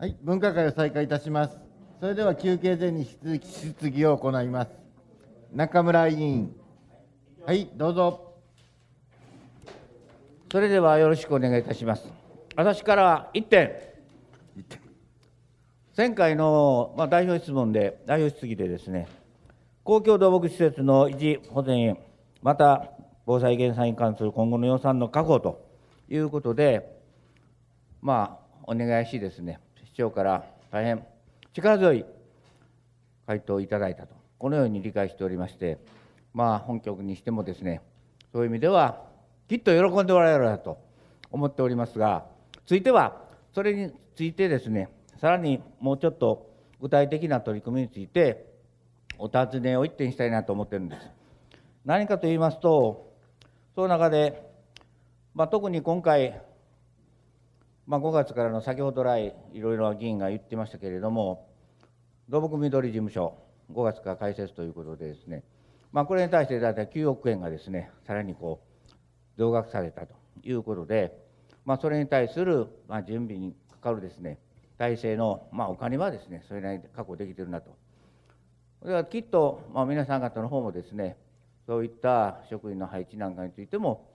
はい、分科会を再開いたします。それでは休憩前に引き続き質疑を行います。中村委員。はい、どうぞ。それではよろしくお願いいたします。私から1点。1点前回の、まあ、代表質問で、代表質疑でですね、公共土木施設の維持保全また防災減災に関する今後の予算の確保ということで、まあ、お願いしですね、長から大変力強い回答をいただいたとこのように理解しておりましてまあ本局にしてもですねそういう意味ではきっと喜んでおられるだと思っておりますがついてはそれについてですねさらにもうちょっと具体的な取り組みについてお尋ねを一点したいなと思ってるんです。何かと言いますとその中で、まあ、特に今回まあ、5月からの先ほど来いろいろ議員が言ってましたけれども土木緑事務所5月から開設ということでですね、まあ、これに対して大体9億円がですねさらにこう増額されたということで、まあ、それに対する、まあ、準備にかかるですね体制の、まあ、お金はですねそれなりに確保できてるなと。ではきっと、まあ、皆さん方の方もですねそういった職員の配置なんかについても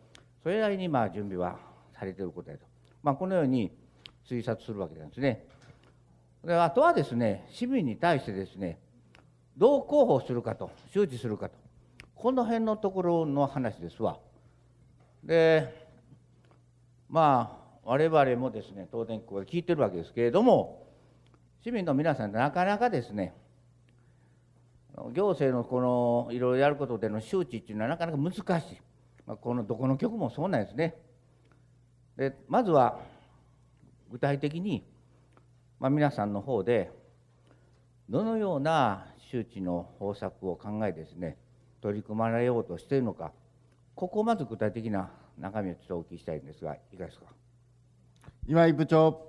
それなりにまあ準備はされていることだと。まあ、このように推察するわけなんですね。であとはですね市民に対してですねどう広報するかと周知するかとこの辺のところの話ですわ。でまあ我々もですね東電機構聞いてるわけですけれども市民の皆さんなかなかですね行政のこのいろいろやることでの周知っていうのはなかなか難しい、まあ、このどこの局もそうなんですね。でまずは具体的に、まあ、皆さんの方でどのような周知の方策を考えですね取り組まれようとしているのかここをまず具体的な中身をちょっとお聞きしたいんですがいかがですか今井部長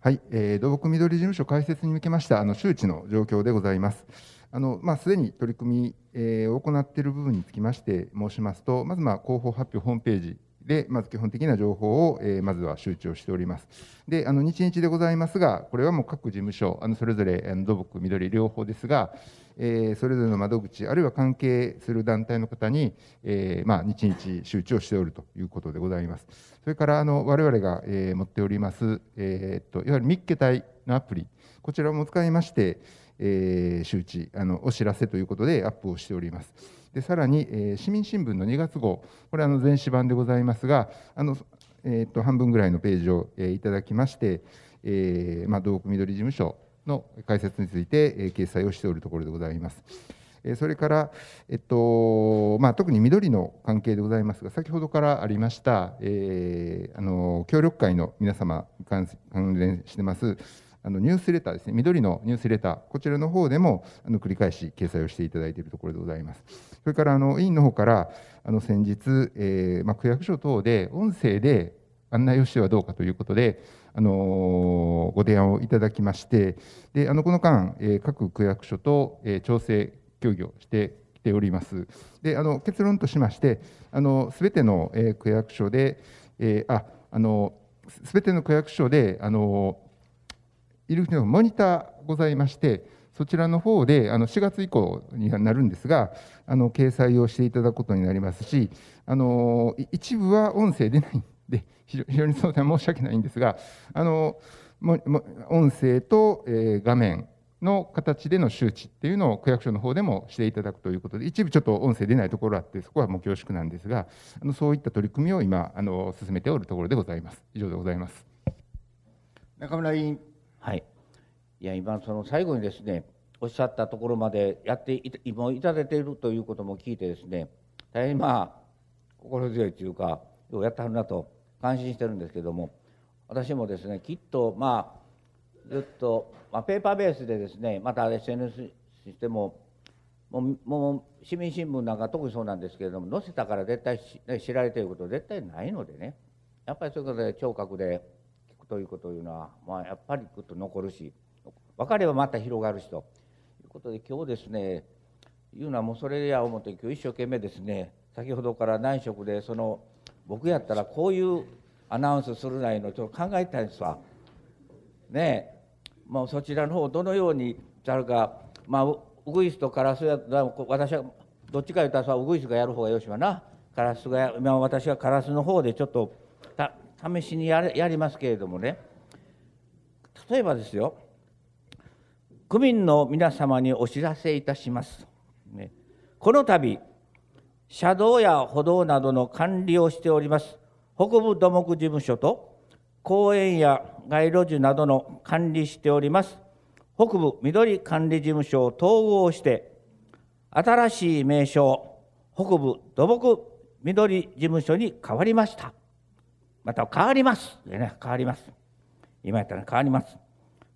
はい、えー、土木緑事務所開設に向けましたあの周知の状況でございます。あのまあ、すでに取り組み、えを行っている部分につきまして申しますと、まずまあ広報発表ホームページで、まず基本的な情報を、えまずは周知をしております。で、あの日日でございますが、これはもう各事務所、あのそれぞれ土木、緑両方ですが、えそれぞれの窓口、あるいは関係する団体の方に、えまあ、日々周知をしておるということでございます。それからあの我々が、え持っております、えっといわゆるミッケ隊のアプリ、こちらも使いまして、えー、周知あのお知らせということでアップをしております。でさらに、えー、市民新聞の2月号、これは全紙版でございますが、あのえーと、半分ぐらいのページを、えー、いただきまして、えーまあ、道具緑事務所の解説について、えー、掲載をしておるところでございます。えー、それから、えっとまあ、特に緑の関係でございますが、先ほどからありました、えー、あの協力会の皆様関連してますあのニュースレターですね、緑のニュースレター、こちらの方でもあの繰り返し掲載をしていただいているところでございます。それからあの委員の方からあの先日、えー、まあ、区役所等で音声で案内をしてはどうかということで、あのご提案をいただきまして、であのこの間、えー、各区役所と、えー、調整協議をしてきております。であの結論としまして、すべての、えー、区役所で、えー、ああのすべての区役所であのいるのモニターございまして、そちらの方であの4月以降になるんですが、あの掲載をしていただくことになりますし、あの一部は音声出ないんで、非常に相談申し訳ないんですが、あの音声と、え画面の形での周知っていうのを区役所の方でもしていただくということで、一部ちょっと音声出ないところあって、そこはもう恐縮なんですが、あのそういった取り組みを今あの、進めておるところでございます。以上でございます中村委員はい。いや、今、その最後にですね、おっしゃったところまでやっていいただいているということも聞いてですね、大変まあ、心強いというか、ようやってはるなと感心してるんですけども、私もですね、きっとまあ、ずっと、まあ、ペーパーベースでですね、また SNS にしても、もうもう市民新聞なんか特にそうなんですけれども載せたから絶対知られていること絶対ないのでねやっぱりそういうことで聴覚でというこというのは、まあ、やっぱりぐっと残るし分かればまた広がるしということで今日ですねいうのはもうそれや思って今日一生懸命ですね先ほどから何色でその僕やったらこういうアナウンスするないのちょっと考えたんですわ。ねえ、まあ、そちらの方どのようにざるか、まあ、ウグイスとカラスや私はどっちか言ったらさウグイスがやる方がよしはなカラスが今私はカラスの方でちょっと。試しにやりますけれどもね例えばですよ区民の皆様にお知らせいたします、ね、この度車道や歩道などの管理をしております北部土木事務所と公園や街路樹などの管理しております北部緑管理事務所を統合して新しい名称北部土木緑事務所に変わりましたまた変わります。でね、変わります。今やったら変わります。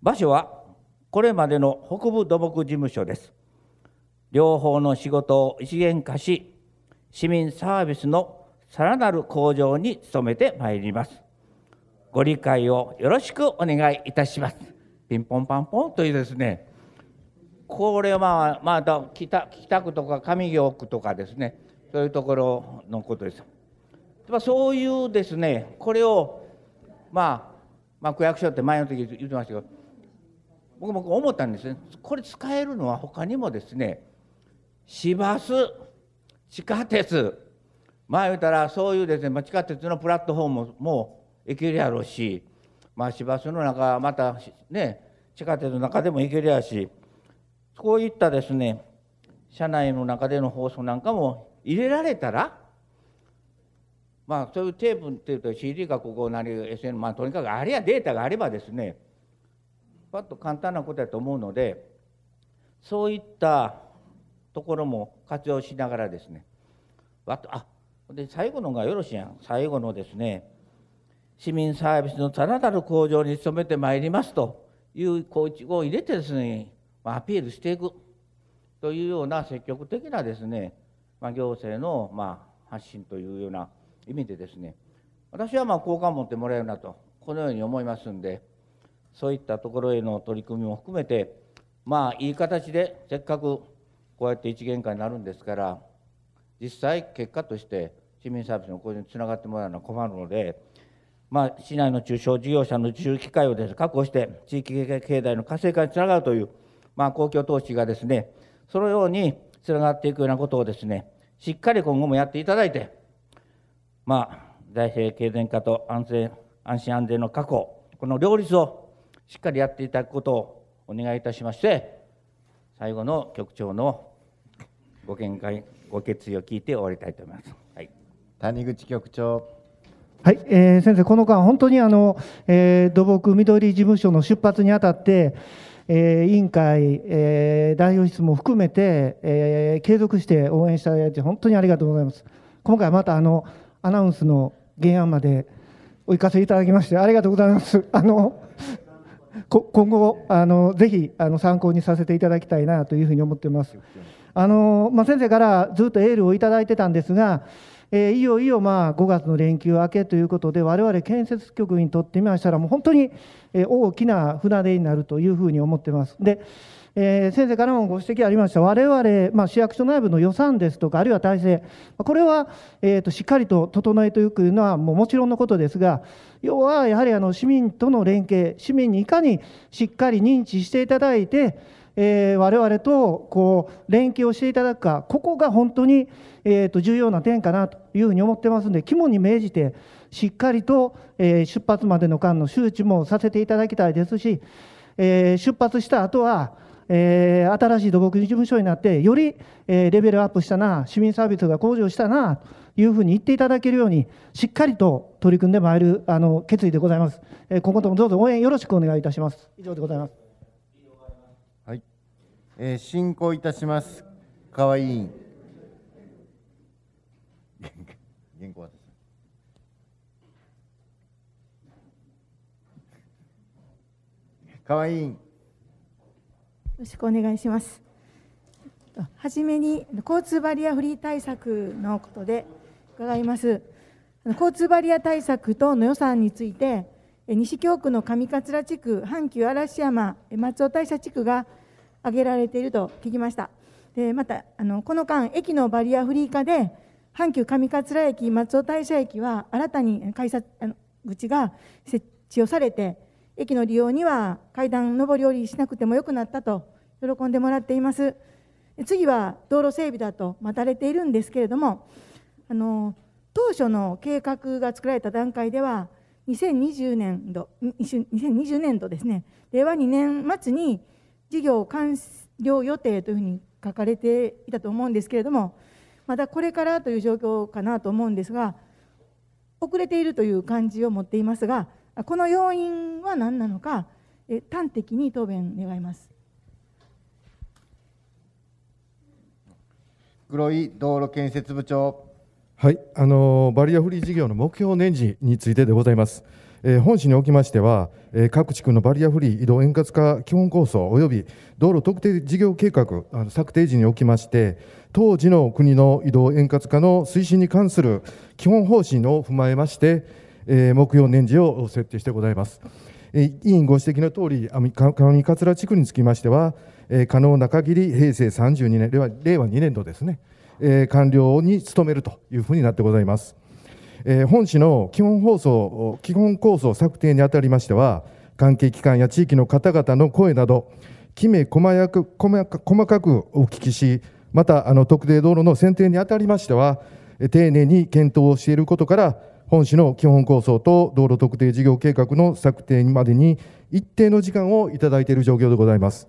場所はこれまでの北部土木事務所です。両方の仕事を一元化し、市民サービスのさらなる向上に努めてまいります。ご理解をよろしくお願いいたします。ピンポンパンポンというですね、これはまあ北北区とか上京区とかですね、そういうところのことです。ぱそういうですねこれをまあ、まあ、区役所って前の時言ってましたけど僕も思ったんですねこれ使えるのは他にもですね市バス地下鉄まあ言うたらそういうですね、まあ、地下鉄のプラットフォームも行けるやろうし、まあ、市バスの中またね地下鉄の中でも行けるやしこういったですね社内の中での放送なんかも入れられたらまあ、そういうテープっていうと CD かここなり SN まあとにかくあれやデータがあればですねパッと簡単なことやと思うのでそういったところも活用しながらですねわっとあで最後のがよろしいやん最後のですね市民サービスのさらなる向上に努めてまいりますという一築を入れてですねアピールしていくというような積極的なですね、まあ、行政のまあ発信というような意味でですね私はまあ好感持ってもらえるなとこのように思いますんでそういったところへの取り組みも含めてまあいい形でせっかくこうやって一元化になるんですから実際結果として市民サービスの向上につながってもらうのは困るので、まあ、市内の中小事業者の受注機会をです、ね、確保して地域経済の活性化につながるという、まあ、公共投資がですねそのようにつながっていくようなことをですねしっかり今後もやっていただいてまあ、財政経済化と安全安心安全の確保、この両立をしっかりやっていただくことをお願いいたしまして、最後の局長のご見解、ご決意を聞いて終わりたいと思います。はい、谷口局長はい、えー、先生、この間、本当にあの、えー、土木緑事務所の出発にあたって、えー、委員会、えー、代表室も含めて、えー、継続して応援していただいて、本当にありがとうございます。今回またあのアナウンスの原案までお行かせいただきましてありがとうございます。あの今後あのぜひあの参考にさせていただきたいなというふうに思っています。あのまあ、先生からずっとエールをいただいてたんですが、えー、いよいよまあ5月の連休明けということで我々建設局にとってみましたらもう本当に大きな船出になるというふうに思っています。でえー、先生からもご指摘ありました、我々、まあ、市役所内部の予算ですとか、あるいは体制、これは、えーと、しっかりと整えていくのはもうもちろんのことですが、要はやはりあの市民との連携、市民にいかにしっかり認知していただいて、えれ我々とこう連携をしていただくか、ここが本当に、えー、と重要な点かなというふうに思ってますので、肝に銘じて、しっかりと、えー、出発までの間の周知もさせていただきたいですし、えー、出発した後は、えー、新しい土木事務所になってより、えー、レベルアップしたな市民サービスが向上したなというふうに言っていただけるようにしっかりと取り組んでまいるあの決意でございます、えー、今後ともどうぞ応援よろしくお願いいたします以上でございますはい、えー、進行いたします河合委員原稿渡河合委員よろしくお願いします。はじめに交通バリアフリー対策のことで伺います。交通バリア対策等の予算について、西京区の上桂地区、阪急嵐山、松尾大社地区が挙げられていると聞きました。でまたあの、この間、駅のバリアフリー化で、阪急上桂駅、松尾大社駅は新たに改札あの口が設置をされて、駅の利用には階段上り下りしなくてもよくなったと喜んでもらっています次は道路整備だと待たれているんですけれどもあの当初の計画が作られた段階では2020年度2020年度ですね令和2年末に事業完了予定というふうに書かれていたと思うんですけれどもまだこれからという状況かなと思うんですが遅れているという感じを持っていますがこの要因は何なのかえ端的に答弁願います黒井道路建設部長はいあのバリアフリー事業の目標年次についてでございます。えー、本市におきましては、えー、各地区のバリアフリー移動円滑化基本構想及び道路特定事業計画あの策定時におきまして当時の国の移動円滑化の推進に関する基本方針を踏まえましてえ目標年次を設定してございます。委員ご指摘のとおり、上桂地区につきましては、可能な限り平成32年、令和令和2年度ですね、完了に努めるというふうになってございます。本市の基本放送基本構想策定にあたりましては、関係機関や地域の方々の声など、きめ細やく細かくお聞きし、またあの特定道路の選定にあたりましては、丁寧に検討をしていることから、本市の基本構想と道路特定事業計画の策定までに一定の時間をいただいている状況でございます。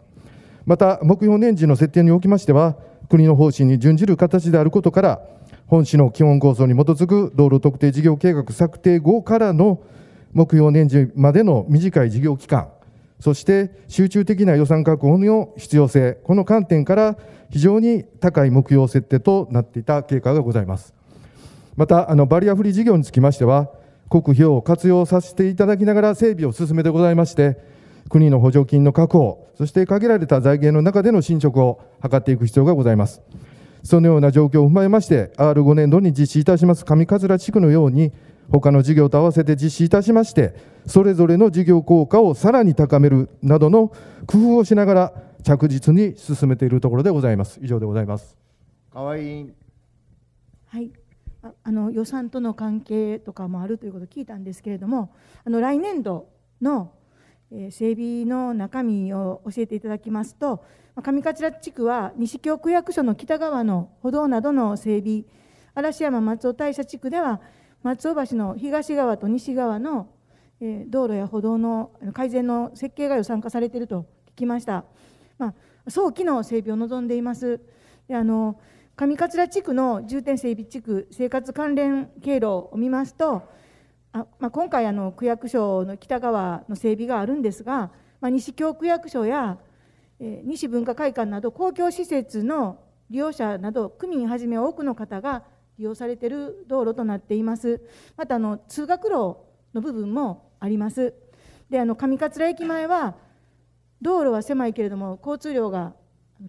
また、目標年次の設定におきましては、国の方針に準じる形であることから、本市の基本構想に基づく道路特定事業計画策定後からの目標年次までの短い事業期間、そして集中的な予算確保の必要性、この観点から非常に高い目標設定となっていた経過がございます。またあのバリアフリー事業につきましては国費を活用させていただきながら整備を進めてございまして国の補助金の確保そして限られた財源の中での進捗を図っていく必要がございますそのような状況を踏まえまして R5 年度に実施いたします上桂地区のように他の事業と合わせて実施いたしましてそれぞれの事業効果をさらに高めるなどの工夫をしながら着実に進めているところでございます以上でございます河合はいあの予算との関係とかもあるということを聞いたんですけれどもあの来年度の整備の中身を教えていただきますと上桂地区は西京区役所の北側の歩道などの整備嵐山松尾大社地区では松尾橋の東側と西側の道路や歩道の改善の設計が予算化されていると聞きました、まあ、早期の整備を望んでいます。であの上桂地区の重点整備地区生活関連経路を見ますと、あまあ、今回あの、区役所の北側の整備があるんですが、まあ、西京区役所や、えー、西文化会館など公共施設の利用者など、区民はじめ多くの方が利用されている道路となっています。またあの通学路の部分もあります。であの上桂駅前は道路は狭いけれども交通量が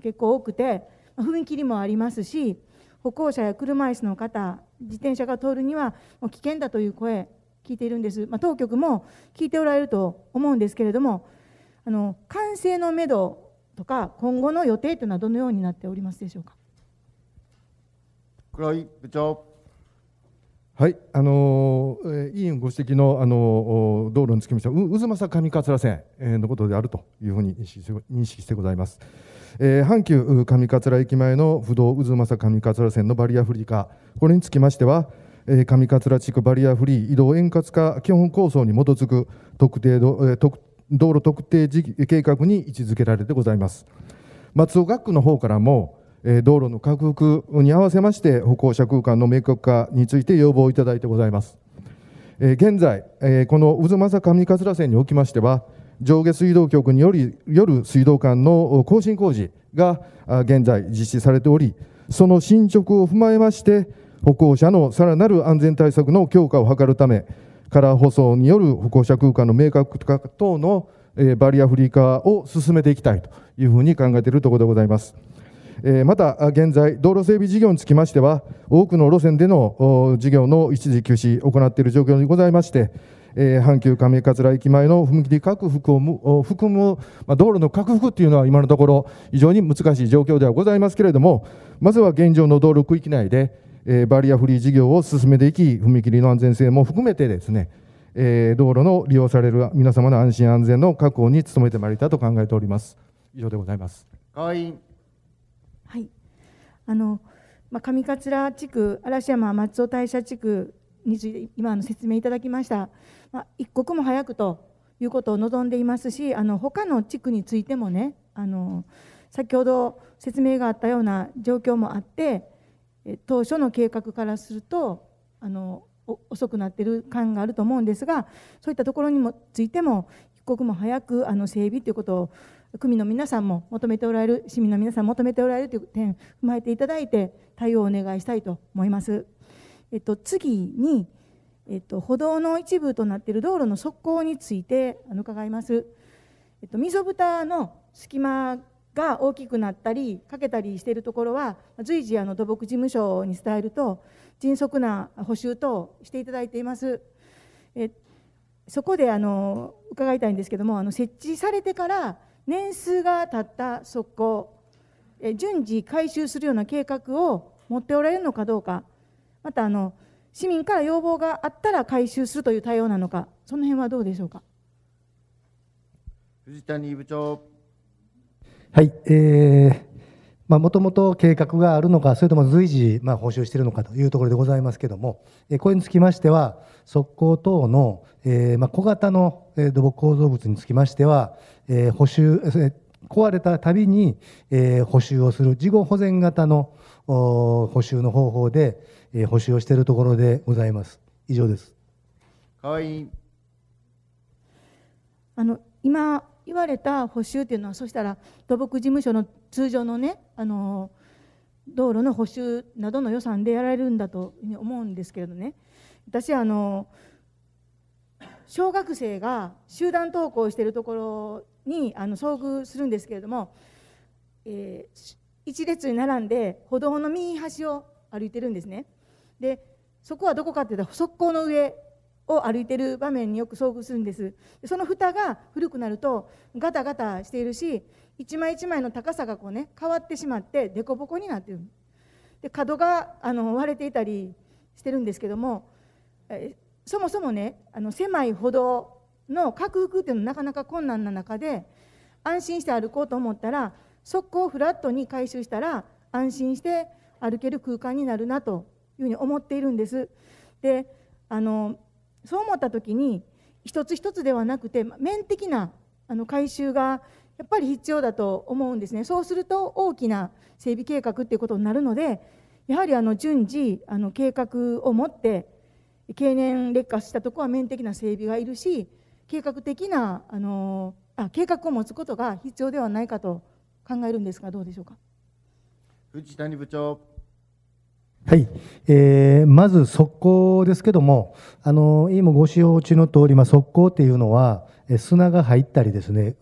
結構多くて踏切もありますし歩行者や車椅子の方自転車が通るにはもう危険だという声聞いているんです、まあ、当局も聞いておられると思うんですけれどもあの完成のめどとか今後の予定というのはどのようになっておりますでしょうか黒井部長はい、あのー、委員ご指摘の、あのー、道路につきましては、渦政上桂線のことであるというふうに認識してございます。えー、阪急上桂駅前の不動渦政上桂線のバリアフリー化、これにつきましては、えー、上桂地区バリアフリー移動円滑化基本構想に基づく特定ど、えー、特道路特定計画に位置づけられてございます。松尾学区の方からも、えー、道路の拡幅に合わせまして歩行者空間の明確化について要望いただいてございます。えー、現在、えー、この渦政上桂線におきましては、上下水道局により夜水道管の更新工事が現在実施されておりその進捗を踏まえまして歩行者のさらなる安全対策の強化を図るためカラー舗装による歩行者空間の明確化等のバリアフリー化を進めていきたいというふうに考えているところでございます。また現在、道路整備事業につきましては、多くの路線での事業の一時休止を行っている状況にございまして、えー、阪急上桂駅前の踏切拡幅を含む、まあ、道路の拡幅というのは今のところ非常に難しい状況ではございますけれどもまずは現状の道路区域内で、えー、バリアフリー事業を進めていき踏切の安全性も含めてですね、えー、道路の利用される皆様の安心安全の確保に努めてまいりたいと考えております以上でございますはい、あのまあ、上桂地区嵐山松尾大社地区について今の説明いただきましたま一刻も早くということを望んでいますしあの他の地区についてもねあの先ほど説明があったような状況もあって当初の計画からするとあの遅くなっている感があると思うんですがそういったところにもついても一刻も早くあの整備ということを区民の皆さんも求めておられる市民の皆さんも求めておられるという点踏まえていただいて対応をお願いしたいと思います。えっと、次にえっと、歩道の一部となっている道路の側溝についてあの伺います、えっと、溝蓋の隙間が大きくなったりかけたりしているところは随時あの土木事務所に伝えると迅速な補修としていただいていますえそこであの伺いたいんですけどもあの設置されてから年数が経った側溝え順次改修するような計画を持っておられるのかどうかまたあの市民から要望があったら回収するという対応なのか、その辺はどうでしょうか。藤谷部長。はい、えー、まあ、もともと計画があるのか、それとも随時、まあ、補修しているのかというところでございますけれども、これにつきましては、側溝等の、えまあ、小型の土木構造物につきましては、え補修、壊れたたびに、え補修をする、事後保全型の補修の方法で、えー、補修をしているところでございます。以上です。河い。あの今言われた補修っていうのはそしたら土木事務所の通常のねあの道路の補修などの予算でやられるんだと思うんですけれどね私あの小学生が集団登校しているところにあの遭遇するんですけれども、えー、一列に並んで歩道の右端を歩いてるんですねでそこはどこかっていうと側溝の上を歩いてる場面によく遭遇するんですその蓋が古くなるとガタガタしているし一枚一枚の高さがこうね変わってしまって凸凹になってるで角があの割れていたりしてるんですけどもそもそもねあの狭い歩道の拡幅っていうのはなかなか困難な中で安心して歩こうと思ったら速攻フラットに回収したら安心して歩ける空間になるなというふうに思っているんです。であのそう思った時に一つ一つではなくて面的なあの改修がやっぱり必要だと思うんですね。そうすると大きな整備計画っていうことになるのでやはりあの順次あの計画を持って経年劣化したとこは面的な整備がいるし計画的なあのあ計画を持つことが必要ではないかと考えるんですがどうでしょうか。藤谷部長はい、えー、まず速攻ですけども、あの今ご使用中の通り、まあ、速攻っていうのは、え砂が入ったりですね、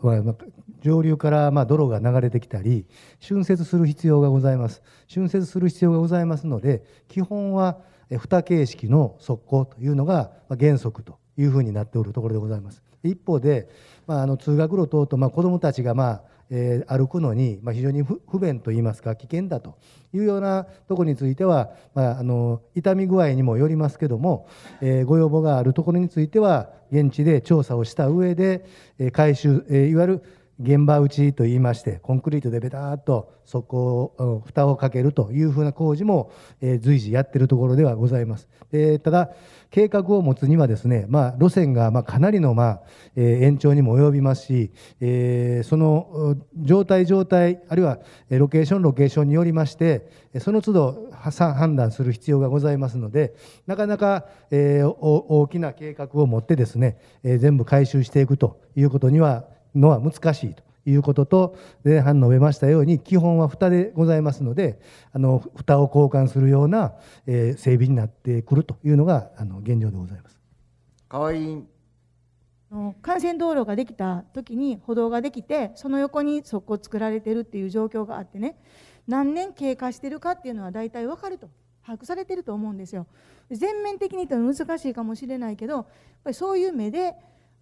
上流からまあ泥が流れてきたり、浚渫する必要がございます。浚渫する必要がございますので、基本は蓋形式の速攻というのが原則というふうになっておるところでございます。一方で、まあ、あの通学路等々、まあ、子どもたちが、まあえー、歩くのに、まあ、非常に不便といいますか危険だというようなとこについては、まあ、あの痛み具合にもよりますけども、えー、ご要望があるところについては現地で調査をした上で、えー、回収、えいわゆる現場打ちといいましてコンクリートでべたーっとそこを蓋をかけるというふうな工事も、え随時やってるところではございます、えただ計画を持つにはですね、まあ、路線がまかなりのまえ延長にも及びますし、えその状態状態あるいはロケーションロケーションによりましてその都度判断する必要がございますのでなかなか、え大きな計画を持ってですね、え全部回収していくということにはのは難しいということと前半述べましたように基本は蓋でございますのであの蓋を交換するような、え整備になってくるというのがあの現状でございます。い合幹線道路ができた時に歩道ができてその横に側溝作られてるっていう状況があってね何年経過してるかっていうのは大体わかると把握されてると思うんですよ。全面的にというのは難しいかもしれないけどやっぱりそういう目で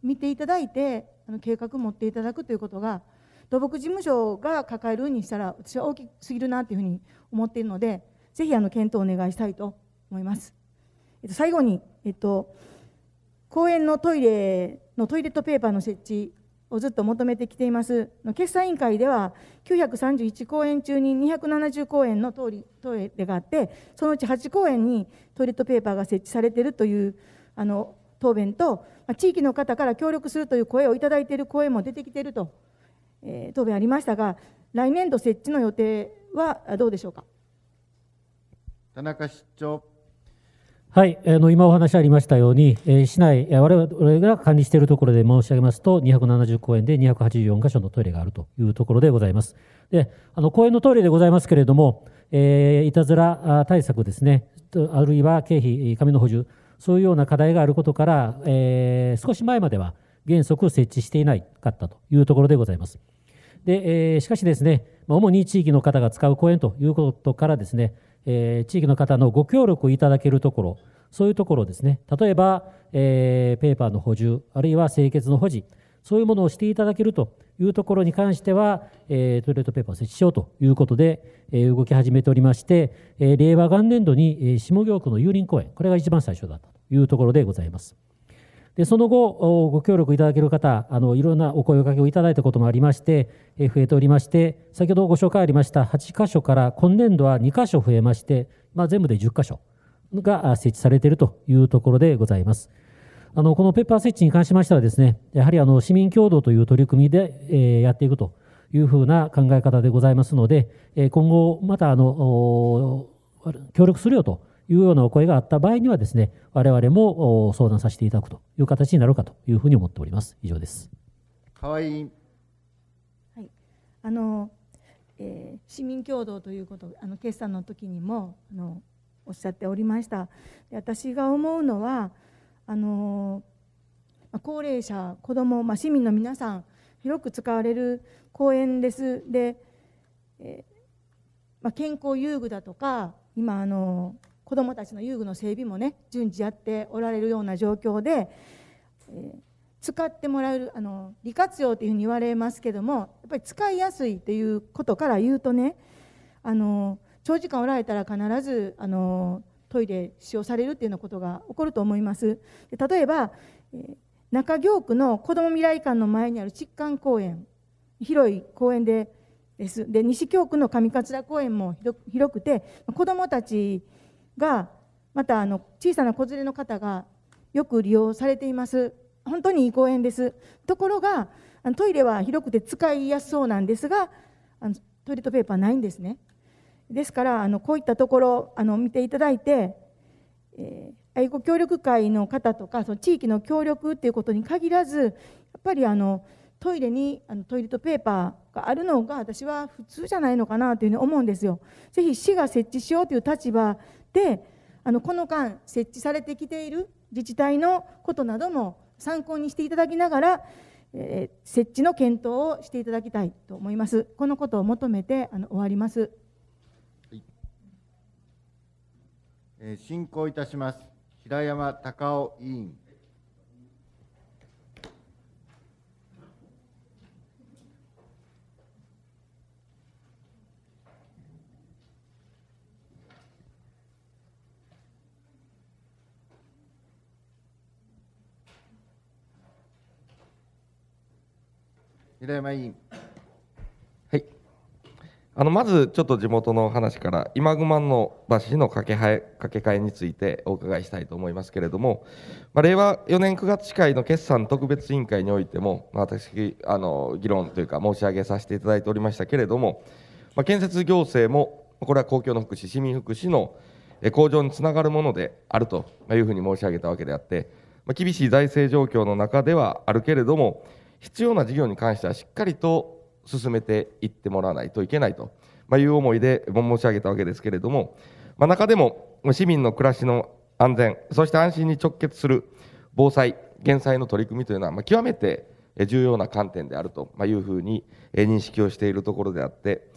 見ていただいての計画を持っていただくということが土木事務所が抱えるにしたら私は大きすぎるなというふうに思っているのでぜひあの検討をお願いしたいと思います。えっと、最後に、えっと、公園のトイレのトイレットペーパーの設置をずっと求めてきています。決算委員会では931公演中に270公演のトイレがあって、そのうち8公演にトイレットペーパーが設置されているというあの答弁と、地域の方から協力するという声をいただいている声も出てきていると、えー、答弁ありましたが、来年度設置の予定はどうでしょうか。田中市長はい、あの今お話ありましたように、えー、市内、われが管理しているところで申し上げますと、270公園で284箇所のトイレがあるというところでございます。で、あの公園のトイレでございますけれども、えー、いたずら対策ですね、あるいは経費、紙の補充、そういうような課題があることから、えー、少し前までは原則設置していないかったというところでございます。でえー、しかしですね、ま主に地域の方が使う公園ということからですね、えー、地域の方のご協力をいただけるところ、そういうところですね、例えば、えー、ペーパーの補充、あるいは清潔の保持、そういうものをしていただけるというところに関しては、えトイレットペーパーを設置しようということで、え動き始めておりまして、え令和元年度に、え下京区の有林公園、これが一番最初だったというところでございます。でその後、ご協力いただける方あの、いろんなお声かけをいただいたこともありまして、え増えておりまして、先ほどご紹介ありました8箇所から今年度は2箇所増えまして、まあ、全部で10箇所が設置されているというところでございます。あのこのペッパー設置に関しましてはですね、やはりあの市民共同という取り組みで、えー、やっていくというふうな考え方でございますので、えー、今後またあの協力するよというようなお声があった場合にはですね、我々も相談させていただくという形になるかというふうに思っております。以上です。河合い員。はい、あの、えー、市民共同ということあの決算の時にもあのおっしゃっておりました。で私が思うのは。あの高齢者子ども、まあ、市民の皆さん広く使われる公園ですで、えまあ、健康遊具だとか今あの子どもたちの遊具の整備もね順次やっておられるような状況で、え使ってもらえるあの利活用というふうに言われますけどもやっぱり使いやすいということから言うとねあの長時間おられたら必ずあのトイレ使用されるっていうようなことが起こると思います。例えば、中京区の子ども未来館の前にある疾患公園、広い公園でです。で、西京区の上桂公園も広くて、子どもたちが、またあの小さな子連れの方がよく利用されています。本当にいい公園です。ところが、トイレは広くて使いやすそうなんですが、トイレットペーパーないんですね。ですからあのこういったところあの見ていただいて、えー、愛護協力会の方とかその地域の協力っていうことに限らずやっぱりあのトイレにあのトイレットペーパーがあるのが私は普通じゃないのかなというふうに思うんですよ。ぜひ市が設置しようという立場であのこの間設置されてきている自治体のことなども参考にしていただきながら、えー、設置の検討をしていただきたいと思います。このことを求めてあの終わります。進行いたします平山隆夫委員平山委員あのまずちょっと地元の話から今熊の橋の架け架け替えについてお伺いしたいと思いますけれども、まあ、令和4年9月市会の決算特別委員会においても、まあ、私あの議論というか申し上げさせていただいておりましたけれども、まあ、建設行政もこれは公共の福祉市民福祉の向上につながるものであるというふうに申し上げたわけであって、まあ、厳しい財政状況の中ではあるけれども必要な事業に関してはしっかりと進めていってもらわないといけないと、まいう思いで申し上げたわけですけれども、ま中でも市民の暮らしの安全そして安心に直結する防災減災の取り組みというのは、ま極めて重要な観点であるというふうに認識をしているところであって、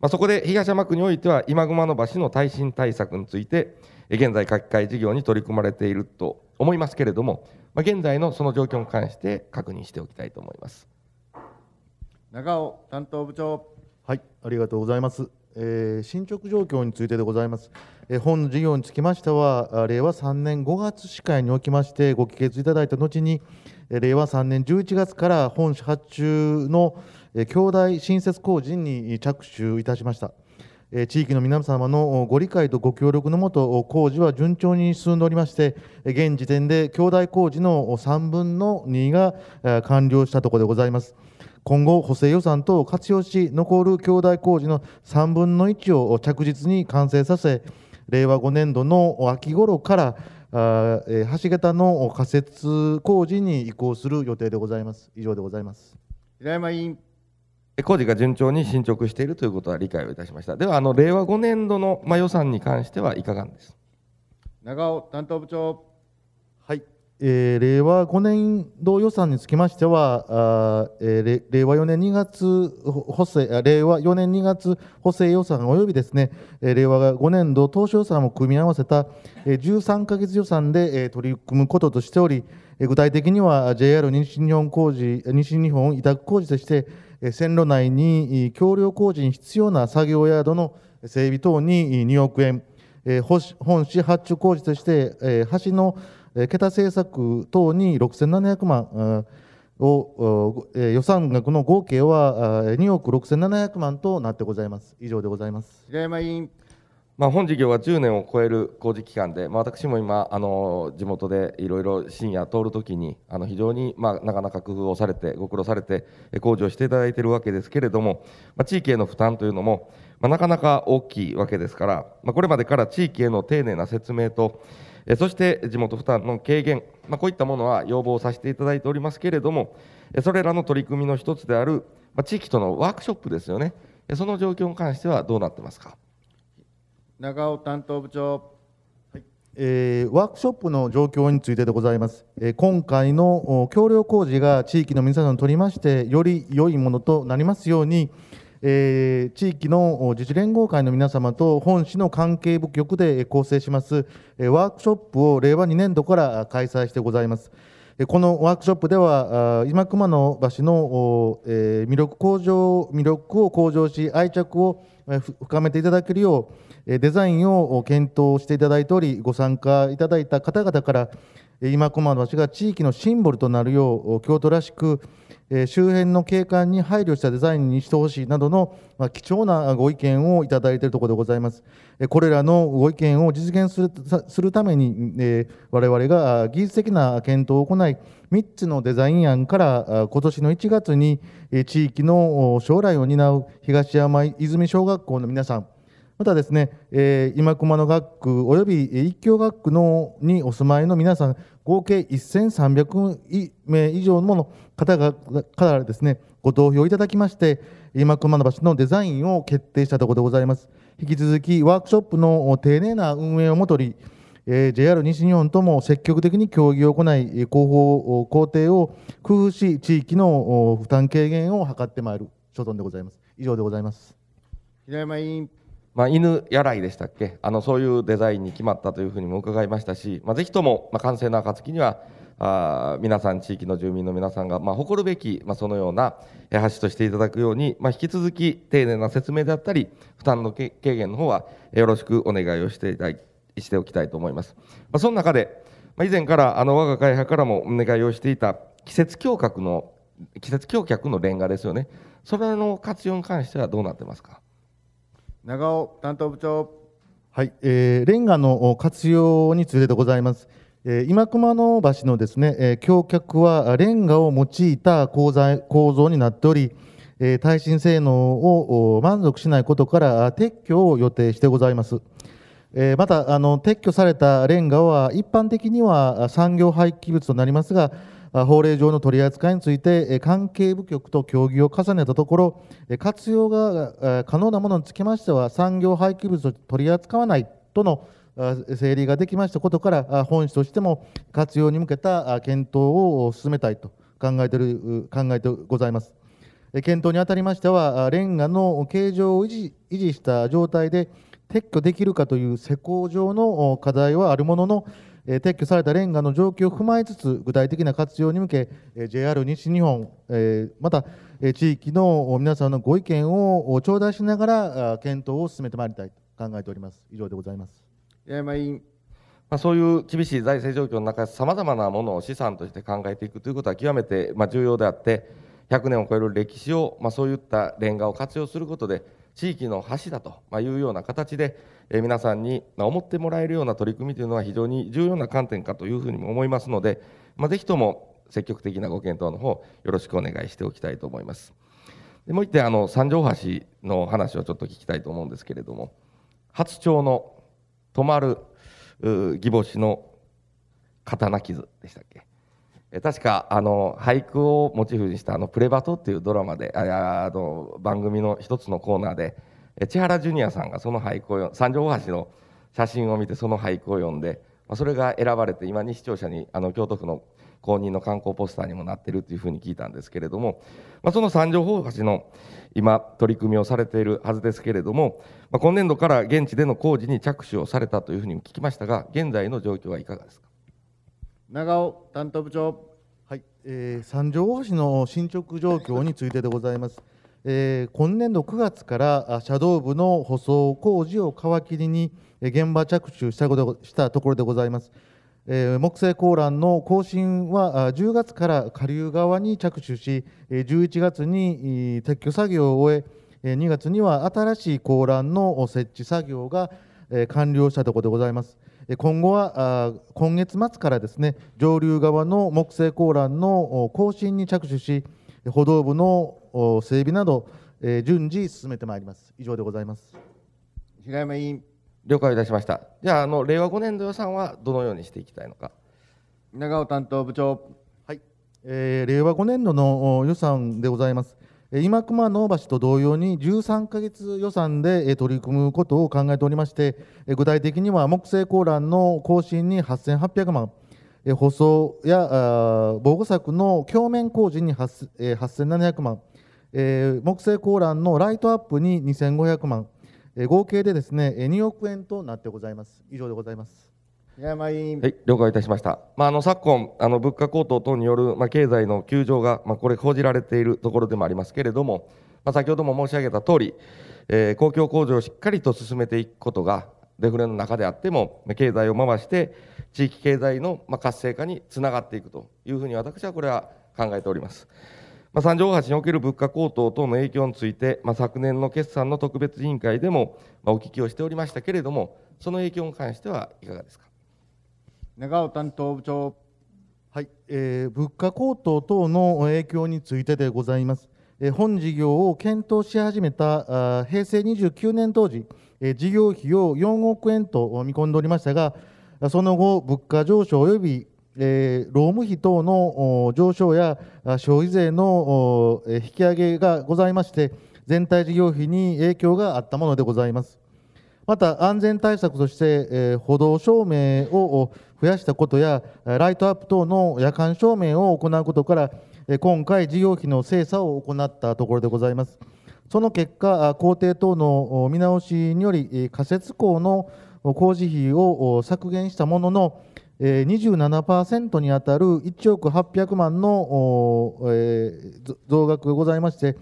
まそこで東山区においては今熊野橋の耐震対策について現在書き換え事業に取り組まれていると思いますけれども、ま現在のその状況に関して確認しておきたいと思います。長尾担当部長はいありがとうございます、えー、進捗状況についてでございます、えー、本の事業につきましては令和3年5月司会におきましてご帰結いただいた後に令和3年11月から本市発注の兄弟新設工事に着手いたしました地域の皆様のご理解とご協力のもと工事は順調に進んでおりまして現時点で兄弟工事の3分の2が完了したところでございます今後、補正予算等を活用し、残る兄弟工事の3分の1を着実に完成させ、令和5年度の秋頃からあ、え橋桁の仮設工事に移行する予定でございます。以上でございます。平山委員工事が順調に進捗しているということは理解をいたしました。では、あの令和5年度の、ま予算に関してはいかがです長尾担当部長。はいえー、令和5年度予算につきましては、えー、令和4年2月補正令和4年2月補正予算およびですね、令和5年度当初予算を組み合わせた13か月予算で取り組むこととしており、具体的には JR 西日本工事西日本委託工事として線路内に橋梁工事に必要な作業ヤードの整備等に2億円、本市発注工事として橋の桁政策等に6700万を予算額の合計は2億6700万となってございます。以上でございます。平山委員まあ、本事業は10年を超える工事期間で、まあ、私も今あの地元でいろいろ深夜通るときにあの非常に、まあ、なかなか工夫をされてご苦労されて工事をしていただいているわけですけれども、まあ、地域への負担というのも、まあ、なかなか大きいわけですから、まあ、これまでから地域への丁寧な説明と、えそして地元負担の軽減、まあ、こういったものは要望させていただいておりますけれども、それらの取り組みの一つである、まあ、地域とのワークショップですよね、その状況に関してはどうなってますか。長尾担当部長えー、ワークショップの状況についてでございます、えー、今回の橋梁工事が地域の皆さんにとりましてより良いものとなりますように、えー、地域の自治連合会の皆様と本市の関係部局で構成します、えワークショップを令和2年度から開催してございます。このワークショップでは今熊野橋の、え魅力向上魅力を向上し愛着を深めていただけるようデザインを検討していただいておりご参加いただいた方々から今熊野橋が地域のシンボルとなるよう京都らしく周辺の景観に配慮したデザインにしてほしいなどの、貴重なご意見をいただいているところでございます。これらのご意見を実現するために、我々が技術的な検討を行い、3つのデザイン案から今年の1月に地域の将来を担う東山泉小学校の皆さん、またですね、えー、今熊野学区および一教学区のにお住まいの皆さん合計1300名以上の方がからですねご投票いただきまして今熊野橋のデザインを決定したところでございます引き続きワークショップの丁寧な運営をもとに、えー、JR 西日本とも積極的に協議を行い広報工程を工夫し地域の負担軽減を図ってまいる所存でございます以上でございます平山委員まあ、犬やらいでしたっけあのそういうデザインに決まったというふうにも伺いましたし、まあ、ぜひとも、まあ、完成の暁にはあ皆さん地域の住民の皆さんが、まあ、誇るべき、まあ、そのような橋としていただくように、まあ、引き続き丁寧な説明であったり負担の軽減の方はよろしくお願いをしていたしておきたいと思います、まあ、その中で、まあ、以前からあの我が会派からもお願いをしていた季節強客の季節橋脚のレンガですよねそれの活用に関してはどうなってますか長尾担当部長。はい、えー、レンガの活用についてでございます。えー、今熊野橋のですね、えー、橋脚はレンガを用いた構造構造になっており、えー、耐震性能を満足しないことから撤去を予定してございます。えー、またあの撤去されたレンガは一般的には産業廃棄物となりますが。法令上の取り扱いについて関係部局と協議を重ねたところ活用が可能なものにつきましては産業廃棄物を取り扱わないとの整理ができましたことから本市としても活用に向けた検討を進めたいと考えてる考えてございます。検討にあたりましてはレンガの形状を維持維持した状態で撤去できるかという施工上の課題はあるもののえ撤去されたレンガの状況を踏まえつつ具体的な活用に向け、え JR 西日本、えまた、え地域の皆さんのご意見を頂戴しながら検討を進めてまいりたいと考えております以上でございます八山委員、まあ、そういう厳しい財政状況の中さまざまなものを資産として考えていくということは極めて、ま重要であって100年を超える歴史を、まそういったレンガを活用することで地域の橋だというような形で、え皆さんに思ってもらえるような取り組みというのは非常に重要な観点かというふうにも思いますので、まあ、ぜひとも積極的なご検討の方よろしくお願いしておきたいと思います。でもう一点あの三条橋の話をちょっと聞きたいと思うんですけれども初町の泊まる義母子の刀傷でしたっけ確かあの俳句をモチーフにしたあのプレバトっていうドラマであの番組の一つのコーナーで千原ジュニアさんがその俳句を三条大橋の写真を見てその俳句を読んで、まあ、それが選ばれて今に視聴者にあの京都府の公認の観光ポスターにもなってるというふうに聞いたんですけれども、まあ、その三条大橋の今取り組みをされているはずですけれども、まあ、今年度から現地での工事に着手をされたというふうに聞きましたが現在の状況はいかがですか長尾担当部長。はい、えー、三条大橋の進捗状況についてでございます。えー、今年度9月から車道部の舗装工事を皮切りに現場着手したことしたところでございます。えー、木製高欄の更新は10月から下流側に着手し、11月に撤去作業を終え、2月には新しい高欄の設置作業が完了したところでございます。今後は今月末からですね上流側の木製高欄の更新に着手し歩道部の整備など順次進めてまいります以上でございます平山委員了解いたしましたじゃああの令和5年度予算はどのようにしていきたいのか長尾担当部長はい、えー、令和5年度の予算でございます今熊野橋と同様に13か月予算で取り組むことを考えておりまして具体的には木製高欄の更新に8800万舗装や防護柵の鏡面工事に8700万木製高欄のライトアップに2500万合計でですね2億円となってございます以上でございますはい、了解いたしました。まあ、あの昨今、あの物価高騰等による、まあ、経済の窮状が、まあ、これ報じられているところでもありますけれども。まあ、先ほども申し上げた通り、えー、公共工場をしっかりと進めていくことが。デフレの中であっても経済を回して地域経済の活性化につながっていくというふうに私はこれは考えております。まあ、三条大橋における物価高騰等の影響について、まあ、昨年の決算の特別委員会でも、まあ、お聞きをしておりましたけれども、その影響に関してはいかがですか。長尾担当部長。はい、えー、物価高騰等の影響についてでございます。えー、本事業を検討し始めたあ平成29年当時、えー、事業費を4億円と見込んでおりましたが、その後、物価上昇及びえー、労務費等の上昇や消費税の引き上げがございまして全体事業費に影響があったものでございますまた安全対策として、えー、歩道照明を増やしたことやライトアップ等の夜間照明を行うことから今回事業費の精査を行ったところでございますその結果工程等の見直しにより仮設工の工事費を削減したものの27%に当たる1億800万の増額がございまして、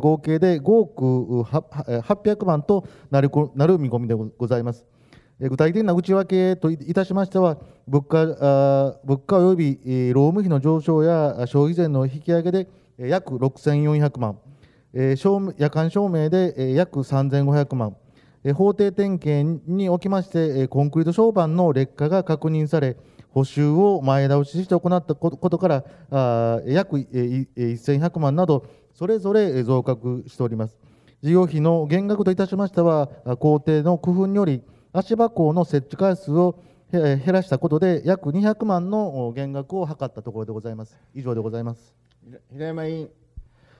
合計で5億800万となる見込みでございます。具体的な内訳といたしましては物価物価及び労務費の上昇や消費税の引き上げで約6400万夜間証明で約3500万法定点検におきましてコンクリート床板の劣化が確認され補修を前倒しして行ったことから約1100万などそれぞれ増額しております事業費の減額といたしましては工程の工夫により足場校の設置回数を減らしたことで約200万の減額を図ったところでございます。以上でございます。平山委員。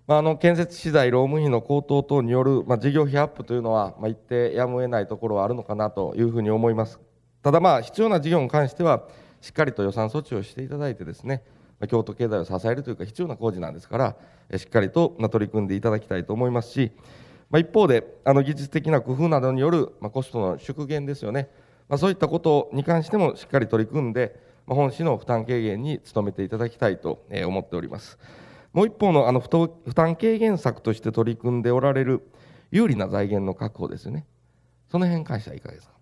まあ、あの建設資材、労務費の高騰等による、まあ、事業費アップというのは、まあ、一定やむを得ないところはあるのかなというふうに思います。ただ、まあ、必要な事業に関しては、しっかりと予算措置をしていただいてですね、京都経済を支えるというか必要な工事なんですからしっかりと取り組んでいただきたいと思いますしまあ、一方であの技術的な工夫などによる、まあ、コストの縮減ですよね、まあ、そういったことに関してもしっかり取り組んで、まあ、本市の負担軽減に努めていただきたいと思っておりますもう一方のあの負担軽減策として取り組んでおられる有利な財源の確保ですよねその辺関してはいかがですか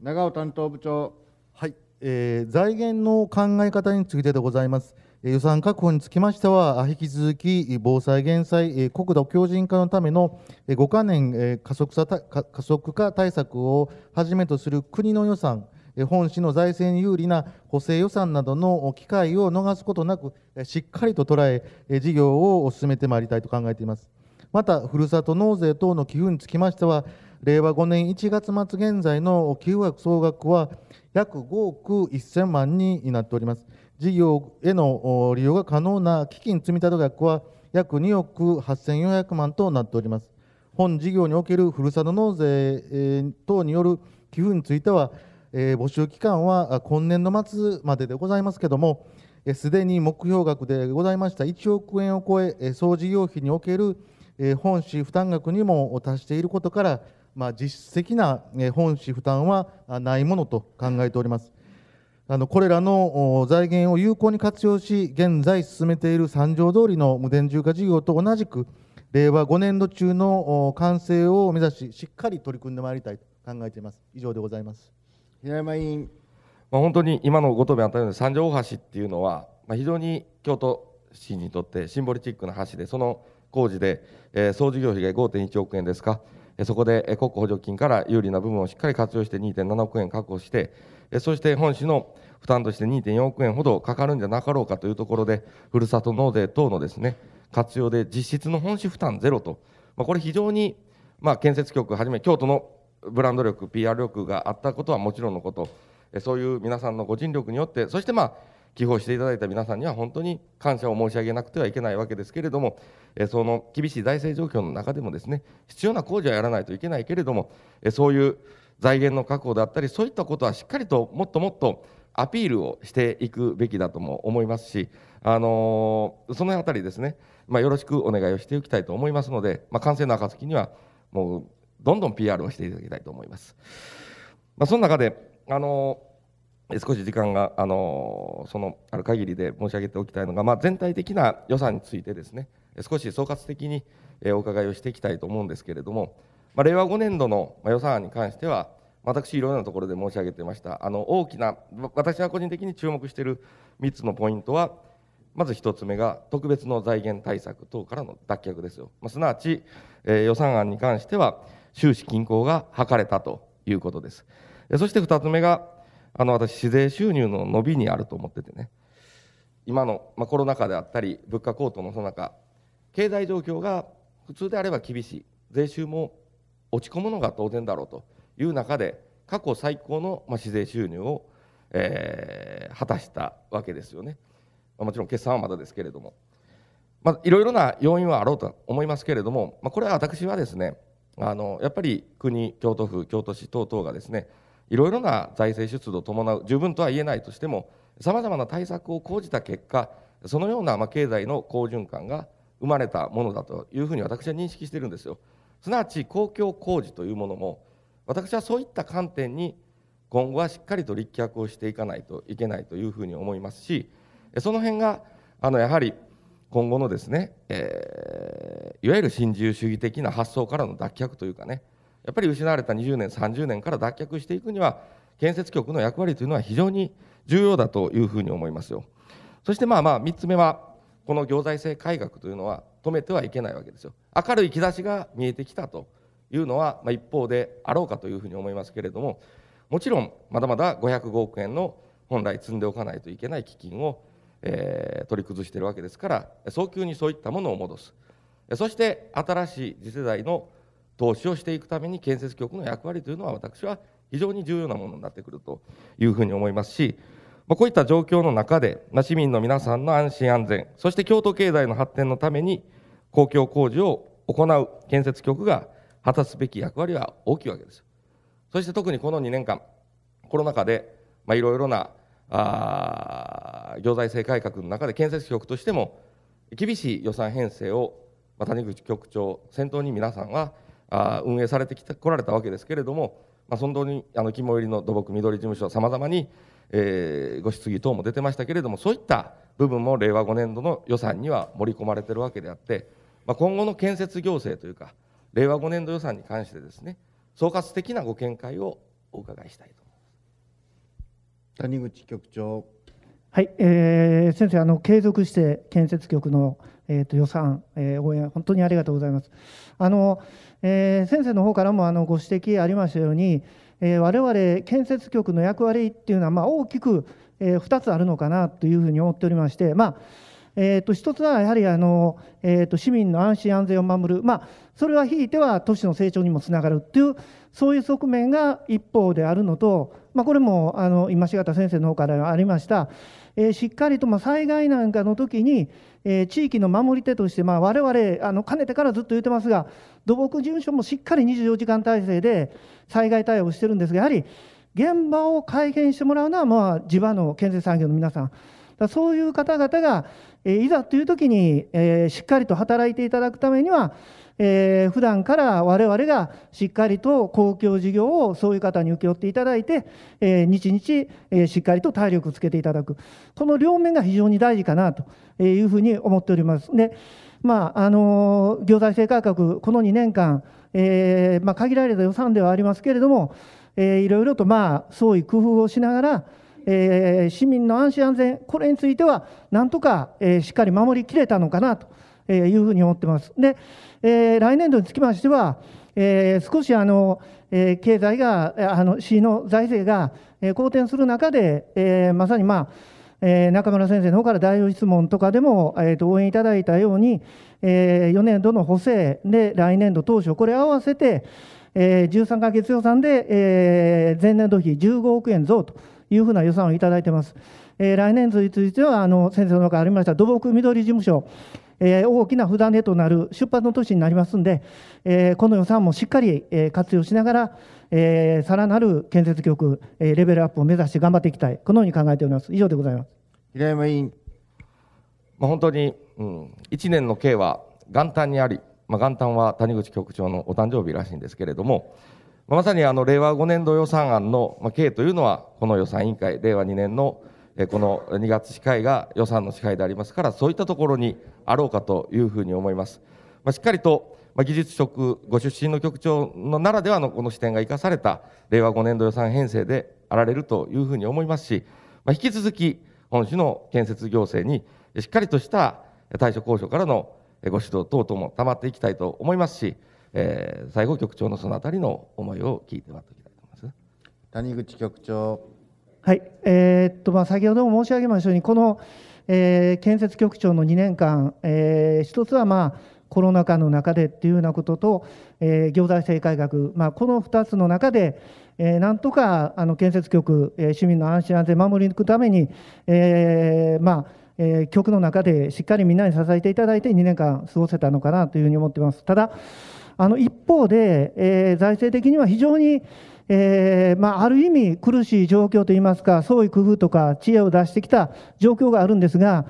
長尾担当部長はい、えー、財源の考え方についてでございます予算確保につきましては、引き続き防災・減災、国土強靭化のための5か年加速加速化対策をはじめとする国の予算、本市の財政に有利な補正予算などの機会を逃すことなく、しっかりと捉え、事業を進めてまいりたいと考えています。また、ふるさと納税等の寄付につきましては、令和5年1月末現在の寄付額総額は約5億1000万になっております。事業への利用が可能な基金積立額は約2億8400万となっております。本事業におけるふるさと納税等による寄付については、募集期間は今年度末まででございますけれども、すでに目標額でございました1億円を超え、総事業費における本市負担額にも達していることから、まあ、実質的な本市負担はないものと考えております。あのこれらの財源を有効に活用し、現在進めている三条通りの無電磁化事業と同じく、令和5年度中の完成を目指し、しっかり取り組んでまいりたいと考えています。以上でございます平山委員、まあ、本当に今のご答弁あったように、三条大橋っていうのは、まあ、非常に京都市にとってシンボリチックな橋で、その工事で、えー、総事業費が5.1億円ですか、えそこで、え国庫補助金から有利な部分をしっかり活用して2.7億円確保して、そして本市の負担として2.4億円ほどかかるんじゃなかろうかというところで、ふるさと納税等のですね活用で実質の本市負担ゼロと、まあ、これ、非常に、まあ、建設局はじめ、京都のブランド力、PR 力があったことはもちろんのこと、そういう皆さんのご尽力によって、そして、まあ、寄付をしていただいた皆さんには本当に感謝を申し上げなくてはいけないわけですけれども、その厳しい財政状況の中でも、ですね必要な工事はやらないといけないけれども、そういう財源の確保であったりそういったことはしっかりともっともっとアピールをしていくべきだとも思いますし、あのー、その辺りですね、まあ、よろしくお願いをしておきたいと思いますので、まあ、完成の暁にはもうどんどん PR をしていただきたいと思います。まあ、その中で、あのー、少し時間が、あのー、そのある限りで申し上げておきたいのが、まあ、全体的な予算についてですね少し総括的にお伺いをしていきたいと思うんですけれども、まあ、令和5年度の予算案に関しては、私、いろいろなところで申し上げてました、あの大きな、私が個人的に注目している3つのポイントは、まず1つ目が、特別の財源対策等からの脱却ですよ、まあ、すなわち、えー、予算案に関しては、収支均衡が図れたということです。そして2つ目が、あの私、市税収入の伸びにあると思っててね、今の、まあ、コロナ禍であったり、物価高騰のその中、経済状況が普通であれば厳しい、税収も落ち込むのが当然だろうという中で過去最高の市税収入を、えー、果たしたわけですよね。もちろん決算はまだですけれども、まあ、いろいろな要因はあろうと思いますけれども、まあ、これは私はですねあのやっぱり国京都府京都市等々がですねいろいろな財政出動を伴う十分とは言えないとしてもさまざまな対策を講じた結果そのようなまあ経済の好循環が生まれたものだというふうに私は認識しているんですよ。すなわち公共工事というものも私はそういった観点に今後はしっかりと立脚をしていかないといけないというふうに思いますしその辺があのやはり今後のですね、えー、いわゆる新自由主義的な発想からの脱却というかねやっぱり失われた20年30年から脱却していくには建設局の役割というのは非常に重要だというふうに思いますよ。そしてまあまあ3つ目はこの行財政改革というのは止めてはいけないわけですよ明るい兆しが見えてきたというのは、まあ、一方であろうかというふうに思いますけれどももちろんまだまだ505億円の本来積んでおかないといけない基金を、えー、取り崩しているわけですから早急にそういったものを戻すそして新しい次世代の投資をしていくために建設局の役割というのは私は非常に重要なものになってくるというふうに思いますし、まこういった状況の中で、ま市民の皆さんの安心安全そして京都経済の発展のために公共工事を行う建設局が果たすべき役割は大きいわけです。そして特にこの2年間、コロナ禍でいろいろなあ行財政改革の中で建設局としても厳しい予算編成を谷口局長先頭に皆さんはあ運営されてきてこられたわけですけれども、まあ、の当にあの肝入りの土木緑事務所さまざまに、えー、ご質疑等も出てましたけれどもそういった部分も令和5年度の予算には盛り込まれてるわけであって。まあ、今後の建設行政というか令和5年度予算に関してですね総括的なご見解をお伺いしたいと思います谷口局長はい、えー、先生あの継続して建設局のえーと、予算、えー、応援、本当にありがとうございます。あのえー、先生の方からもあのご指摘ありましたように、えー、我々建設局の役割っていうのは、まあ、大きく、えー、2つあるのかなというふうに思っておりまして、まあえーと、一つはやはりあの、えーと、市民の安心安全を守る、まあ、それはひいては都市の成長にもつながるというそういう側面が一方であるのと、まあ、これもあの今しがた先生の方からありました、えー、しっかりとまあ災害なんかの時に、えー、地域の守り手として、まあ、我々あのかねてからずっと言ってますが土木事務所もしっかり24時間体制で災害対応してるんですがやはり現場を改変してもらうのは、まあ、地場の建設産業の皆さん。だそういう方々がいざという時に、しっかりと働いていただくためには、普段から我々がしっかりと公共事業をそういう方に請け負っていただいて、日々、しっかりと体力をつけていただくこの両面が非常に大事かなというふうに思っております。でまああの行財政改革この2年間、限られた予算ではありますけれども、いろいろとまあ創意工夫をしながらえー、市民の安心安全、これについては、なんとか、えー、しっかり守りきれたのかなというふうに思ってます。で、えー、来年度につきましては、えー、少しあの、えー、経済が、あの市の財政が、えー、好転する中で、えー、まさに、まあえー、中村先生の方から代表質問とかでも、えー、と応援いただいたように、えー、4年度の補正で来年度当初、これ合わせて、えー、13か月予算で、えー、前年度比15億円増と。いうふうな予算をいただいてます。えー、来年度については、あの先生の中ありました土木緑事務所、えー、大きな船出となる出発の年になりますんで、えー、この予算もしっかり、えー、活用しながら、えー、さらなる建設局、えー、レベルアップを目指して頑張っていきたい、このように考えております。以上でございます平山委員、まあ、本当に、うん、1年の計は元旦にあり、まあ、元旦は谷口局長のお誕生日らしいんですけれども、まさにあの令和5年度予算案の、経緯というのは、この予算委員会、令和2年のこの2月司会が予算の司会でありますから、そういったところにあろうかというふうに思います。しっかりと、技術職、ご出身の局長のならではのこの視点が生かされた令和5年度予算編成であられるというふうに思いますし、引き続き、本市の建設行政にしっかりとした対処交渉からのご指導等々もたまっていきたいと思いますし、えー、最後局長のそのあたりの思いを聞いてもらっておきたいと思います。谷口局長。はい、えー、っとまあ先ほども申し上げましたようにこの、えー、建設局長の2年間、えー、一つはまあコロナ禍の中でっていうようなことと、えー、行財政改革、まあ、この2つの中で、えー、なんとかあの建設局、えー、市民の安心安全を守り抜くために、えー、まあえー、局の中でしっかりみんなに支えていただいて2年間過ごせたのかなというふうに思ってます。ただあの一方で、えー、財政的には非常に、えーまあ、ある意味苦しい状況といいますか、創意工夫とか知恵を出してきた状況があるんですが、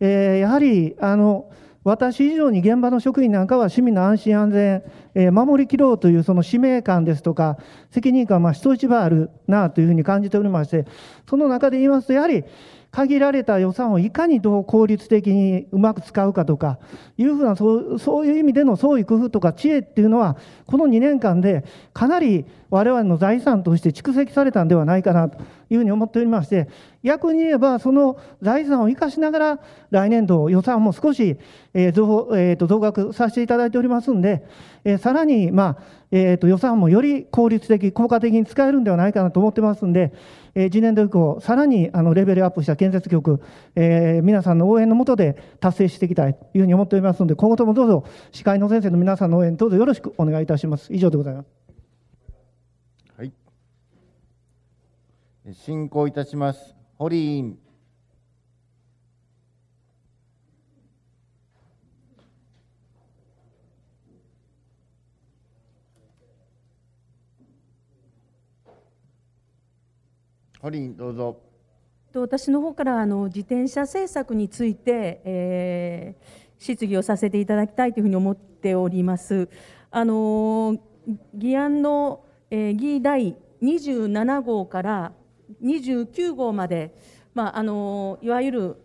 えー、やはりあの私以上に現場の職員なんかは市民の安心安全、えー、守りきろうというその使命感ですとか、責任感は人一倍あるなというふうに感じておりまして、その中で言いますと、やはり、限られた予算をいかにどう効率的にうまく使うかとかいうふうなそうそういう意味での創意工夫とか知恵っていうのはこの2年間でかなり我々の財産として蓄積されたんではないかなというふうに思っておりまして逆に言えばその財産を生かしながら来年度予算も少し、増えー、と増額させていただいておりますんで、えー、さらにまあえー、と予算もより効率的、効果的に使えるんではないかなと思ってますんで、え次年度以降、さらにあのレベルアップした建設局、えー、皆さんの応援のもとで達成していきたいというふうに思っておりますので、今後ともどうぞ、司会の先生の皆さんの応援、どうぞよろしくお願いいたします。以上でございます。はい、進行いたします。堀委員。ハリーどうぞと私の方からあの自転車政策について、えー、質疑をさせていただきたいというふうに思っております。あの議案の、えー、議第27号から29号まで、まあ、あのいわゆる、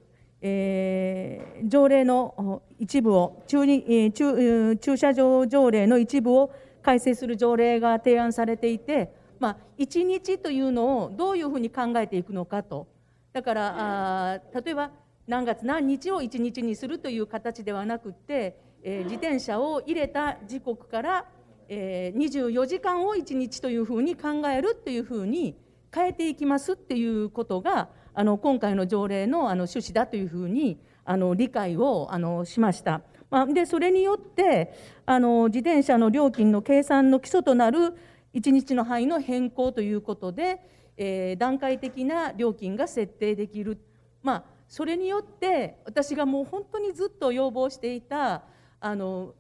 えー、条例の一部を駐駐駐車場条例の一部を改正する条例が提案されていてまあ、1日というのをどういうふうに考えていくのかとだからあ例えば何月何日を1日にするという形ではなくて、えー、自転車を入れた時刻から、えー、24時間を1日というふうに考えるというふうに変えていきますっていうことがあの今回の条例のあの趣旨だというふうにあの理解をあのしました。まあ、でそれによってあの自転車の料金の計算の基礎となる1日の範囲の変更ということで、えー、段階的な料金が設定できる、まあ、それによって私がもう本当にずっと要望していたあの、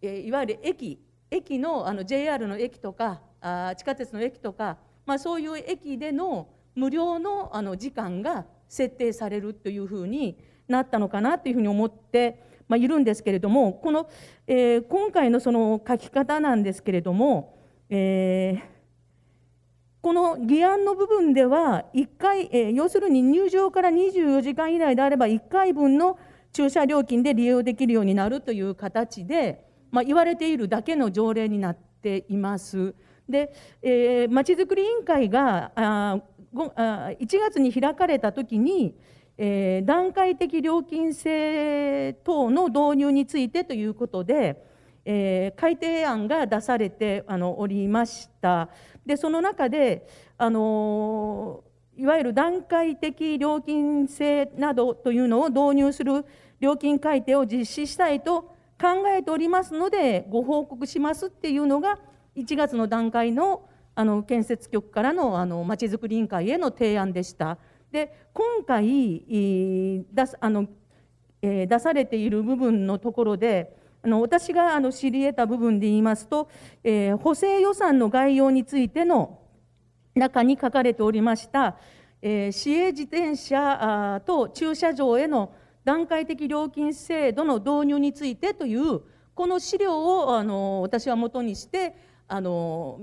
えー、いわゆる駅駅のあの JR の駅とかあ地下鉄の駅とか、まあ、そういう駅での無料のあの時間が設定されるというふうになったのかなというふうに思って、まあ、いるんですけれどもこの、えー、今回のその書き方なんですけれどもえー、この議案の部分では1回、えー、要するに入場から24時間以内であれば1回分の駐車料金で利用できるようになるという形で、まあ、言われているだけの条例になっています。で、えー、まちづくり委員会がああ1月に開かれたときに、えー、段階的料金制等の導入についてということで、えー、改定案が出されてあのおりましたでその中で、あのいわゆる段階的料金制などというのを導入する料金改定を実施したいと考えておりますのでご報告しますっていうのが1月の段階のあの建設局からののまちづくり委員会への提案でした。で今回出すあの、えー、出されている部分のところであの私があの知り得た部分で言いますと、えー、補正予算の概要についての中に書かれておりました、えー、市営自転車と駐車場への段階的料金制度の導入についてというこの資料をあの私は元にしてあの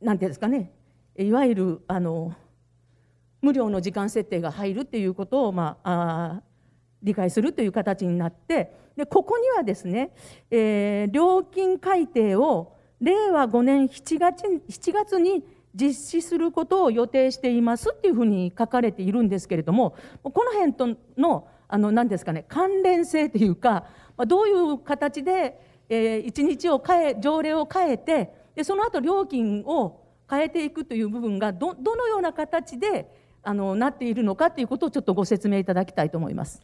なんていうんですかねいわゆるあの無料の時間設定が入るっていうことを、まあ、あ理解するという形になって。でここにはですね、えー、料金改定を令和5年7月 ,7 月に実施することを予定していますっていうふうに書かれているんですけれどもこの辺とのあの何ですかね関連性というかどういう形で、えー、1日を変え条例を変えてでその後料金を変えていくという部分がどどのような形であのなっているのかということをちょっとご説明いただきたいと思います。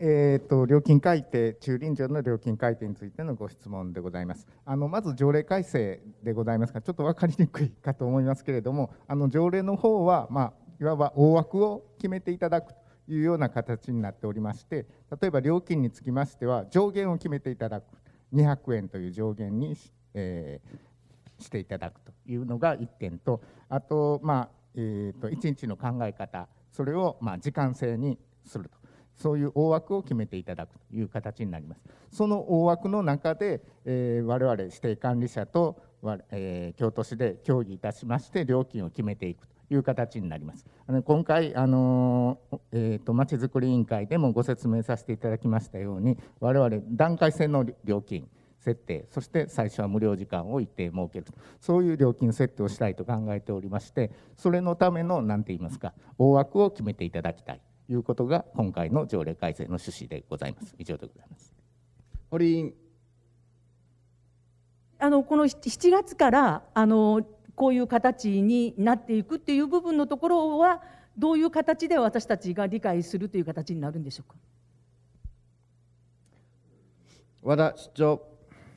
えーと、料金改定、駐輪場の料金改定についてのご質問でございます。あのまず条例改正でございますが、ちょっと分かりにくいかと思いますけれども、あの条例の方は、まあ、いわば大枠を決めていただくというような形になっておりまして、例えば料金につきましては、上限を決めていただく、200円という上限に、えー、していただくというのが1点と、あと、まあえーと、と1日の考え方、それを、まあ、時間制にすると。そういう大枠を決めていただくという形になりますその大枠の中で、えー、我々指定管理者と、えー、京都市で協議いたしまして料金を決めていくという形になりますあの今回あの、えーと、まちづくり委員会でもご説明させていただきましたように我々段階制の料金設定そして最初は無料時間を一定設けるそういう料金設定をしたいと考えておりましてそれのための何て言いますか大枠を決めていただきたいいうことが今回の条例改正の趣旨でございます。以上でございます。堀委員。あのこの7月からあのこういう形になっていくっていう部分のところはどういう形で私たちが理解するという形になるんでしょうか。和田市長。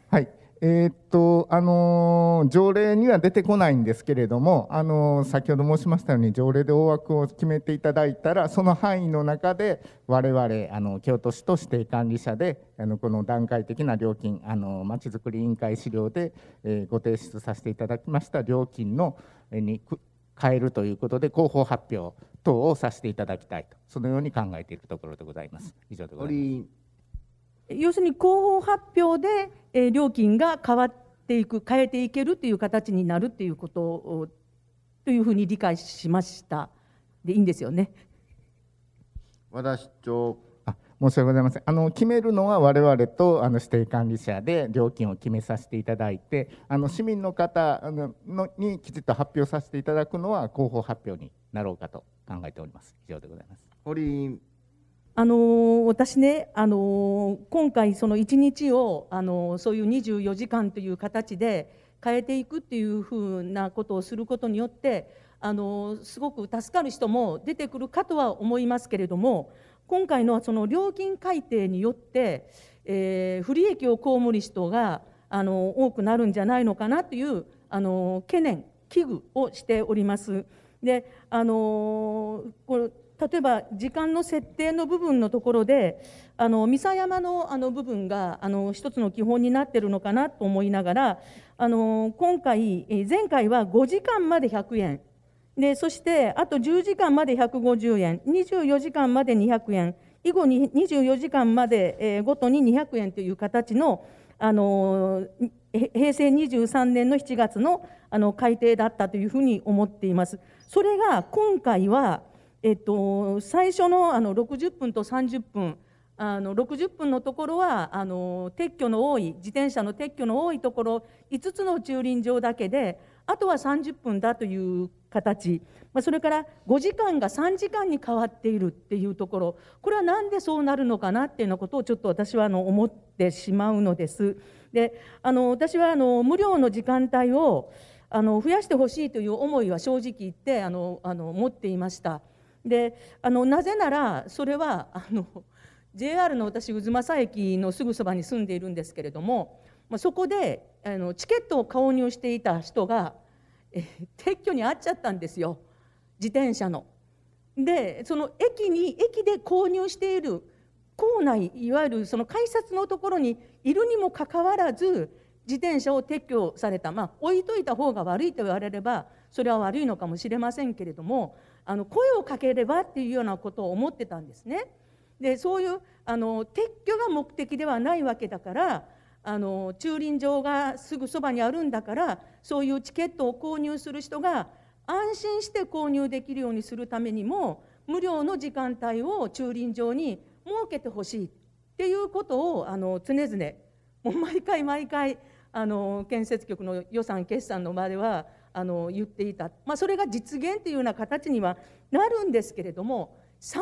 はい。えー、っとあの条例には出てこないんですけれども、あの先ほど申しましたように条例で大枠を決めていただいたらその範囲の中で我々あの京都市と指定管理者であのこの段階的な料金あのまちづくり委員会資料で、えー、ご提出させていただきました料金のに変えるということで広報発表等をさせていただきたいとそのように考えているところでございます。以上でございます要するに広報発表で、え料金が変わっていく変えていけるという形になるということをというふうに理解しましたでいいんですよね。和田市長あ申し訳ございませんあの決めるのは我々とあの指定管理者で料金を決めさせていただいてあの市民の方のにきちっと発表させていただくのは広報発表になろうかと考えております以上でございます堀あの私ね、あの今回、その1日を、あのそういう24時間という形で変えていくっていうふうなことをすることによって、あのすごく助かる人も出てくるかとは思いますけれども、今回のその料金改定によって、えー、不利益を被る人があの多くなるんじゃないのかなというあの懸念、危惧をしております。であのこれ例えば時間の設定の部分のところであの三佐山のあの部分があの一つの基本になってるのかなと思いながらあの今回前回は5時間まで100円でそしてあと10時間まで150円24時間まで200円以後に24時間まで、えごとに200円という形の、あの平成23年の7月のあの改定だったというふうに思っています。それが今回はえっと、最初のあの60分と30分あの60分のところはあの撤去の多い自転車の撤去の多いところ5つの駐輪場だけであとは30分だという形、まあ、それから5時間が3時間に変わっているっていうところこれは何でそうなるのかなっていうようなことをちょっと私はあの思ってしまうのです。であの私はあの無料の時間帯をあの増やしてほしいという思いは正直言ってあのあの持っていました。であのなぜならそれはあの JR の私太秦駅のすぐそばに住んでいるんですけれどもそこであのチケットを購入していた人が撤去に遭っちゃったんですよ自転車の。でその駅に駅で購入している構内いわゆるその改札のところにいるにもかかわらず自転車を撤去されたまあ置いといた方が悪いと言われればそれは悪いのかもしれませんけれどもあの声をかければっていうようなことを思ってたんですね。でそういうあの撤去が目的ではないわけだからあの駐輪場がすぐそばにあるんだからそういうチケットを購入する人が安心して購入できるようにするためにも無料の時間帯を駐輪場に設けてほしいっていうことをあの常々もう毎回毎回あの建設局の予算決算の場ではあの言っていた、まあ、それが実現というような形にはなるんですけれども30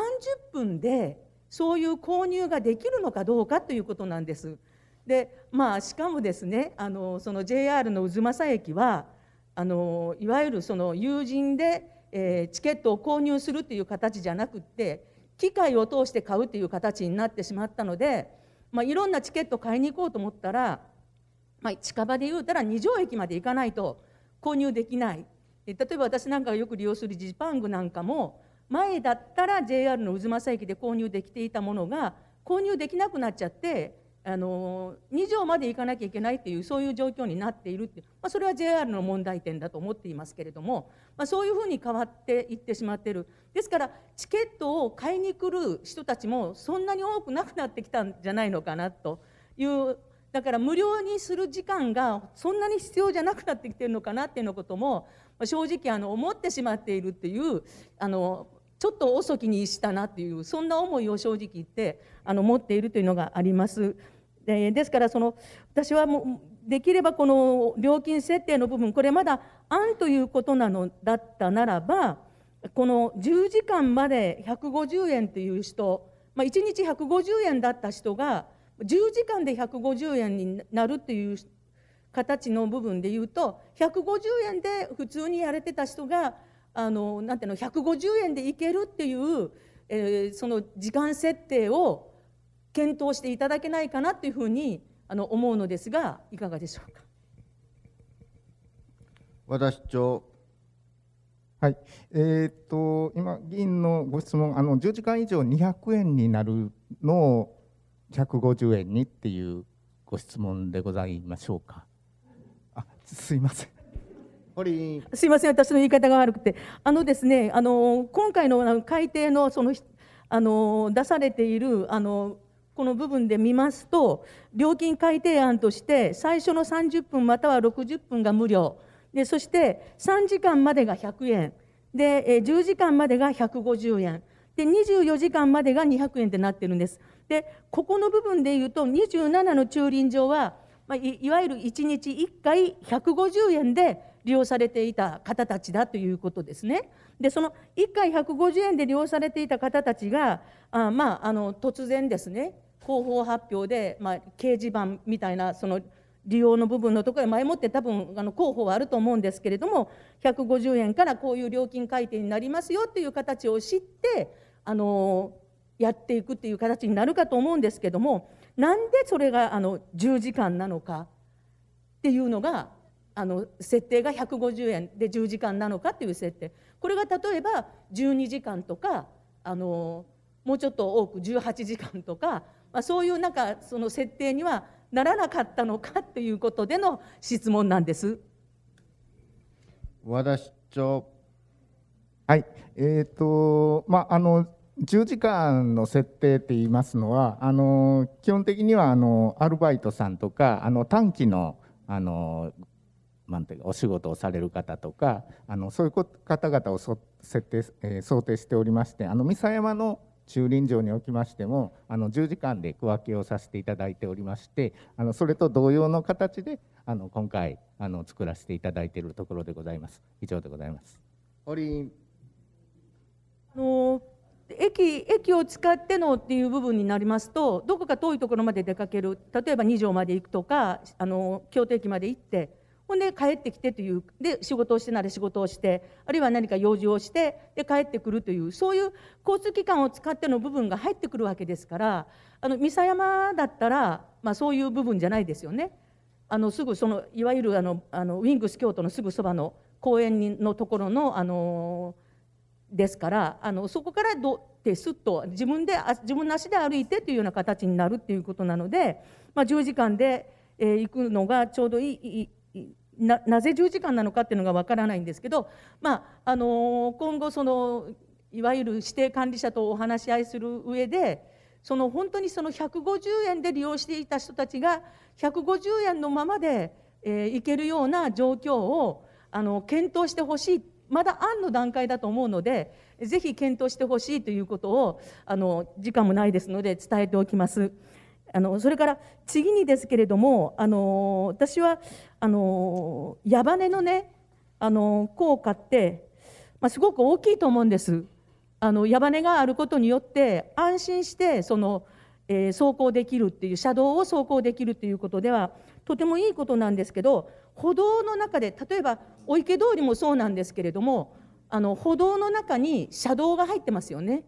分でそういう購入ができるのかどうかということなんです。でまあ、しかもですねあのその JR の太秦駅はあのいわゆるその友人で、えー、チケットを購入するという形じゃなくって機械を通して買うという形になってしまったので、まあ、いろんなチケット買いに行こうと思ったら、まあ、近場で言うたら二条駅まで行かないと購入できない例えば私なんかがよく利用するジパングなんかも前だったら JR の渦正駅で購入できていたものが購入できなくなっちゃってあの2条まで行かなきゃいけないっていうそういう状況になっているってまあ、それは JR の問題点だと思っていますけれども、まあ、そういうふうに変わっていってしまっているですからチケットを買いに来る人たちもそんなに多くなくなってきたんじゃないのかなというだから無料にする時間がそんなに必要じゃなくなってきてるのかなっていうのことも正直あの思ってしまっているっていうあのちょっと遅きにしたなっていうそんな思いを正直言ってあの持っているというのがあります。でですからその私はもうできればこの料金設定の部分これまだ案ということなのだったならばこの10時間まで150円という人、まあ、1日150円だった人が10時間で150円になるっていう形の部分で言うと150円で普通にやれてた人があのなんていうの150円でいけるっていう、えー、その時間設定を検討していただけないかなというふうにあの思うのですがいかがでしょうか。和田市長はいえー、っと今、議員のご質問あの10時間以上200円になるのを150円にっていうご質問でございましょうか。あすいませんすいません私の言い方が悪くてあのですねあの今回の改定のそのあの出されているあのこの部分で見ますと料金改定案として最初の30分または60分が無料でそして3時間までが100円で10時間までが150円で24時間までが200円ってなってるんです。でここの部分でいうと27の駐輪場は、まあ、いわゆる1日1回150円で利用されていた方たちだということですね。でその1回150円で利用されていた方たちがあ、まあ、あの突然ですね広報発表で、まあ、掲示板みたいなその利用の部分のところへ前もって多分あの広報はあると思うんですけれども150円からこういう料金改定になりますよっていう形を知ってあのやっていくっていう形になるかと思うんですけどもなんでそれがあの10時間なのかっていうのがあの設定が150円で10時間なのかっていう設定これが例えば12時間とかあのもうちょっと多く18時間とか、まあ、そういうなんかその設定にはならなかったのかっていうことでの質問なんです。和田市長はい、えーとまあ、あの10時間の設定って言いますのはあの基本的にはあのアルバイトさんとかあの短期のあのなんてうお仕事をされる方とかあのそういう方々をそ設定、えー、想定しておりましてあの三佐山の駐輪場におきましてもあの10時間で区分けをさせていただいておりましてあのそれと同様の形であの今回あの作らせていただいているところでございます以上でございます。あの駅駅を使ってのっていう部分になりますとどこか遠いところまで出かける例えば2条まで行くとかあの京都駅まで行ってほんで帰ってきてというで仕事をしてなら仕事をしてあるいは何か用事をしてで帰ってくるというそういう交通機関を使っての部分が入ってくるわけですからあの三佐山だったら、まあ、そういう部分じゃないですよね。あのすぐそのいわゆるあのあのウィングス京都のすぐそばの公園のところのあのですからあのそこからどってすっと自分で自分の足で歩いてというような形になるっていうことなので、まあ、10時間で、えー、行くのがちょうどいいななぜ10時間なのかっていうのがわからないんですけど、まああのー、今後そのいわゆる指定管理者とお話し合いする上でその本当にその150円で利用していた人たちが150円のままで、えー、行けるような状況をあの検討してほしいまだ案の段階だと思うのでぜひ検討してほしいということをあの時間もないですので伝えておきます。あのそれから次にですけれどもあの私はあの矢羽のねあの効果って、まあ、すごく大きいと思うんです。あの矢羽根があることによって安心してその、えー、走行できるっていう車道を走行できるということではとてもいいことなんですけど歩道の中で例えばお池通りもそうなんですけれどもあの歩道の中に車道が入ってますよね。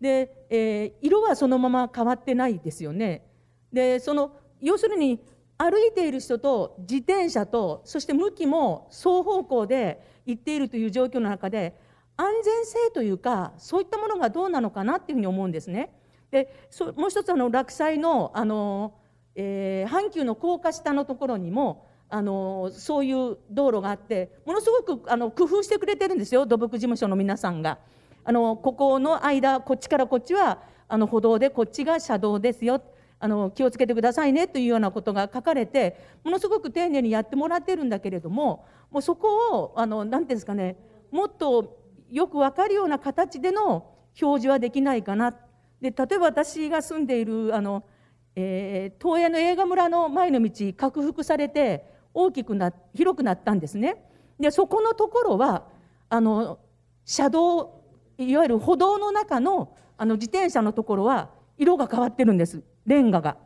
で、えー、色はそのまま変わってないですよね。でその要するに歩いている人と自転車とそして向きも双方向で行っているという状況の中で安全性というかそういったものがどうなのかなっていうふうに思うんですね。でもう一つあの落栽のあのえー、阪急の高架下のところにもあのそういう道路があってものすごくあの工夫してくれてるんですよ土木事務所の皆さんが。あのここの間こっちからこっちはあの歩道でこっちが車道ですよあの気をつけてくださいねというようなことが書かれてものすごく丁寧にやってもらってるんだけれどももうそこをあのなんていうんですかねもっとよく分かるような形での表示はできないかなで例えば私が住んでいるあのえー、東映の映画村の前の道拡幅されて大きくな広くなったんですねでそこのところはあの車道いわゆる歩道の中のあの自転車のところは色が変わってるんですレンガが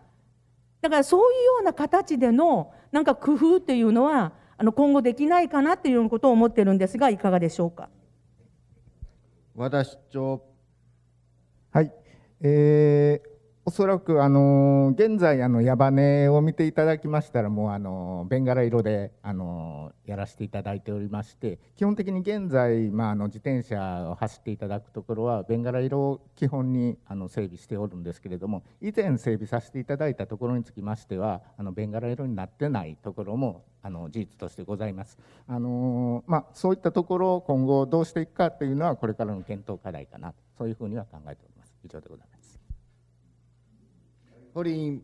だからそういうような形でのなんか工夫というのはあの今後できないかなっていうことを思ってるんですがいかがでしょうか和田市長はい、えーおそらくあの現在あの矢羽根を見ていただきましたらもうあのベンガラ色であのやらせていただいておりまして基本的に現在まああの自転車を走っていただくところはベンガラ色を基本にあの整備しておるんですけれども以前整備させていただいたところにつきましてはあのベンガラ色になってないところもあの事実としてございます。あのまあそういったところを今後どうしていくかというのはこれからの検討課題かなそういうふうには考えております。以上でございます。ホリ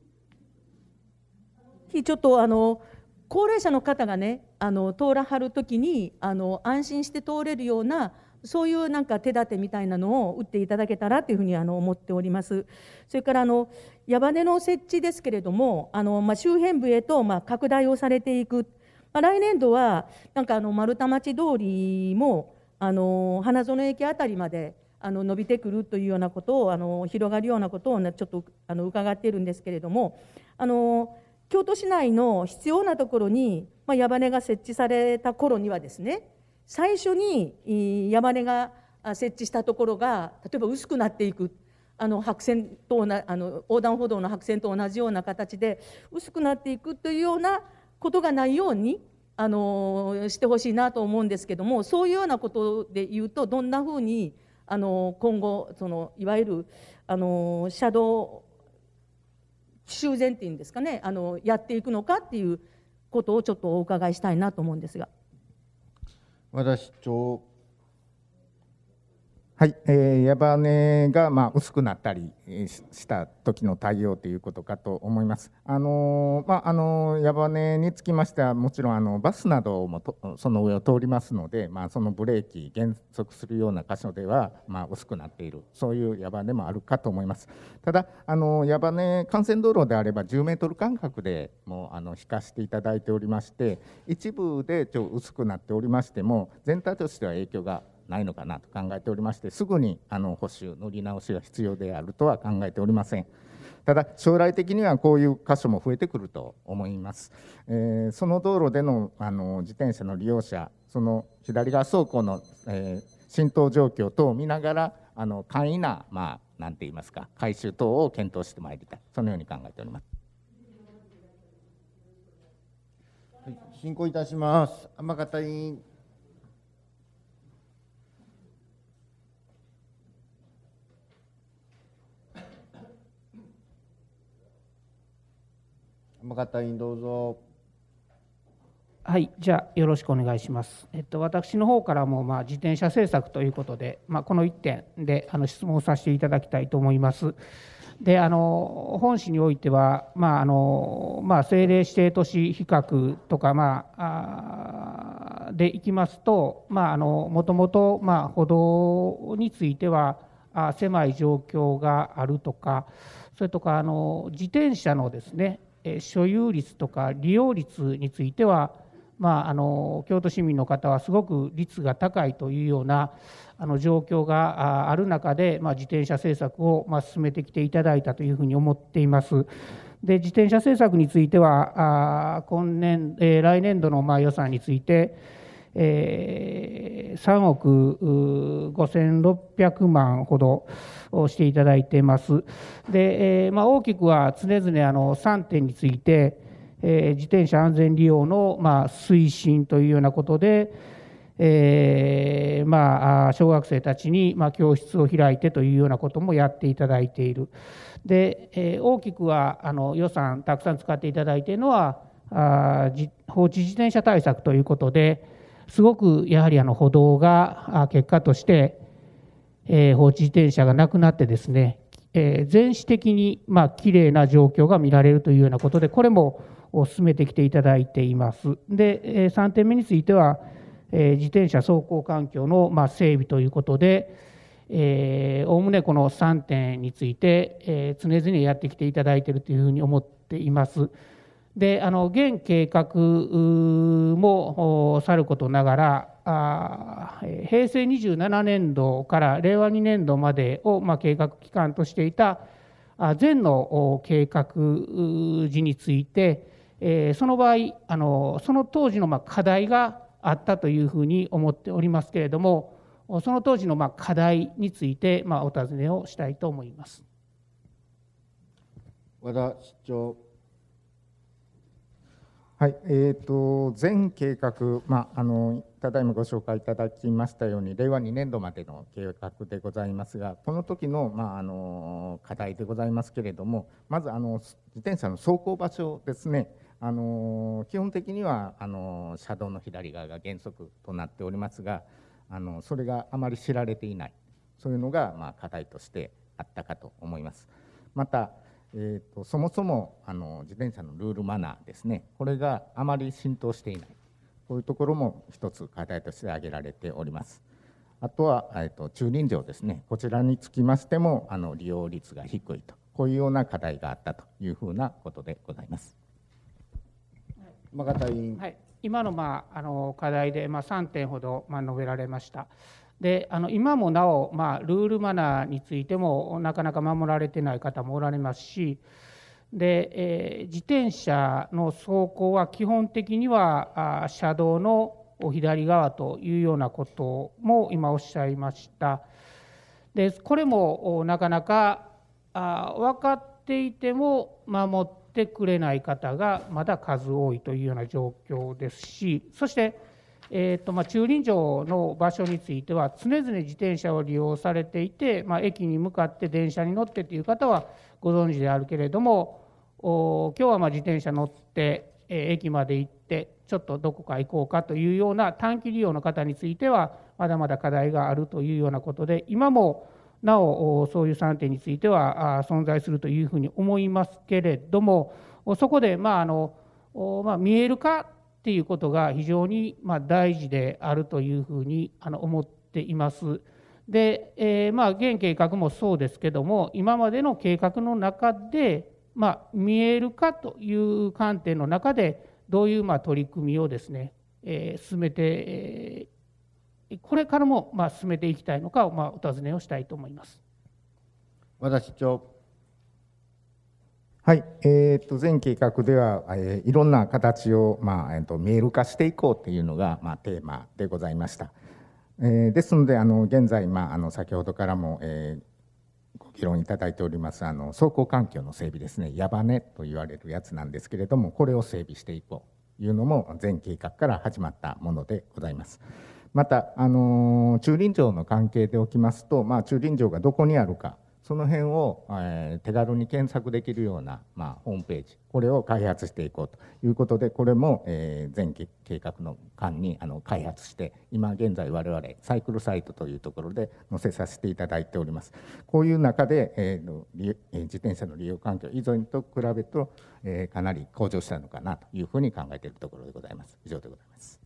ちょっとあの高齢者の方がねあの通らはる時にあの安心して通れるようなそういうなんか手立てみたいなのを打っていただけたらというふうにあの思っております。それからあの矢羽根の設置ですけれども、あのまあ、周辺部へとまあ拡大をされていく、まあ、来年度はなんかあの丸太町通りもあの花園駅あたりまであの伸びてくるというようなことをあの広がるようなことをちょっとあの伺っているんですけれどもあの京都市内の必要なところに、まあ、矢羽が設置された頃にはですね最初に矢羽が設置したところが例えば薄くなっていくあの白線とあの横断歩道の白線と同じような形で薄くなっていくというようなことがないようにあのしてほしいなと思うんですけどもそういうようなことで言うとどんなふうにあの今後そのいわゆるあの車道修繕っていうんですかねあのやっていくのかっていうことをちょっとお伺いしたいなと思うんですが。私とはい、えー、矢羽がまあ薄くなったりした時の対応ということかと思います。あのー、まああのー、矢羽につきましてはもちろんあのバスなどもその上を通りますので、まあそのブレーキ減速するような箇所ではまあ薄くなっているそういう矢羽もあるかと思います。ただあのー、矢羽幹線道路であれば10メートル間隔でもうあの引かしていただいておりまして、一部でちょ薄くなっておりましても全体としては影響がないのかなと考えておりましてすぐにあの補修塗り直しが必要であるとは考えておりません。ただ将来的にはこういう箇所も増えてくると思います。えー、その道路でのあの自転車の利用者、その左側走行の、えー、浸透状況等を見ながら、あの簡易なまあなんて言いますか改修等を検討してまいりたい。そのように考えております。はい、進行いたします。天方委員。山形員どうぞ。はい、じゃあよろしくお願いします。えっと、私の方からも、まあ、自転車政策ということで、まあ、この1点であの質問させていただきたいと思います。であの本市においては、まああのまあ、政令指定都市比較とか、まあ、あでいきますと、まあ、あのもともと、まあ、歩道についてはあ狭い状況があるとかそれとかあの自転車のですね所有率とか利用率については、まあ、あの京都市民の方はすごく率が高いというようなあの状況がある中で、まあ、自転車政策を、ま進めてきていただいたというふうに思っています。で自転車政策についてはあ今年、えー、来年度のまあ予算について3億5600万ほどをしていただいています。で、まあ、大きくは常々あの3点について、自転車安全利用の、推進というようなことで、えーまあ、小学生たちに、教室を開いてというようなこともやっていただいている。で、大きくはあの予算たくさん使っていただいているのは放置自転車対策ということで、すごくやはりあの歩道が結果として、えー、放置自転車がなくなってですね、えー、全市的にまあ綺麗な状況が見られるというようなことで、これも進めてきていただいています。で、3点目については、えー、自転車走行環境のまあ整備ということで、おおむねこの3点について、えー、常々やってきていただいているというふうに思っています。であの現計画もさることながらあ平成27年度から令和2年度までを、まあ、計画期間としていた前の計画時について、えー、その場合あのその当時のまあ課題があったというふうに思っておりますけれどもその当時のまあ課題についてまあお尋ねをしたいと思います。和田市長はい、えーと、全計画、まあ、あのただいまご紹介いただきましたように令和2年度までの計画でございますがこの時のまああの課題でございますけれどもまずあの自転車の走行場所ですねあの基本的にはあの車道の左側が原則となっておりますがあのそれがあまり知られていないそういうのがまあ課題としてあったかと思います。またえーと、そもそもあの自転車のルールマナーですねこれがあまり浸透していないこういうところも一つ課題として挙げられておりますあとは、えーと、と駐輪場ですねこちらにつきましてもあの利用率が低いとこういうような課題があったというふうなことでございます。はい、今の,、まあ、あの課題で、まあ、3点ほど、まあ、述べられました。であの今もなお、まあ、ルールマナーについてもなかなか守られてない方もおられますしで、えー、自転車の走行は基本的にはあ車道の左側というようなことも今おっしゃいましたでこれもなかなかあ分かっていても守ってくれない方がまだ数多いというような状況ですしそしてえーとまあ、駐輪場の場所については常々自転車を利用されていて、まあ、駅に向かって電車に乗ってという方はご存知であるけれどもお今日はまあ自転車乗って、えー、駅まで行ってちょっとどこか行こうかというような短期利用の方についてはまだまだ課題があるというようなことで今もなおそういう3点については存在するというふうに思いますけれどもそこでまああの、まあ、見える化っていうことが非常にま大事であるというふうにあの思っています。で、えー、まあ現計画もそうですけども今までの計画の中で、ま見えるかという観点の中でどういうま取り組みをですね、えー、進めて、えこれからもま進めていきたいのかをまお尋ねをしたいと思います。和田市長はい、えー、と前計画では、えー、いろんな形を、まあえー、と見える化していこうというのが、まあ、テーマでございました。えー、ですのであの現在、まあ、あの先ほどからも、えー、ご議論いただいておりますあの走行環境の整備ですね矢羽根と言われるやつなんですけれどもこれを整備していこうというのも全計画から始まったものでございます。また、あのー、駐輪場の関係でおきますと、まあ、駐輪場がどこにあるかその辺を、えー、手軽に検索できるような、まあ、ホームページこれを開発していこうということでこれも、えー、前期計画の間にあの開発して今現在我々サイクルサイトというところで載せさせていただいておりますこういう中で、えー、自転車の利用環境以前と比べると、えー、かなり向上したのかなというふうに考えているところでございます以上でございます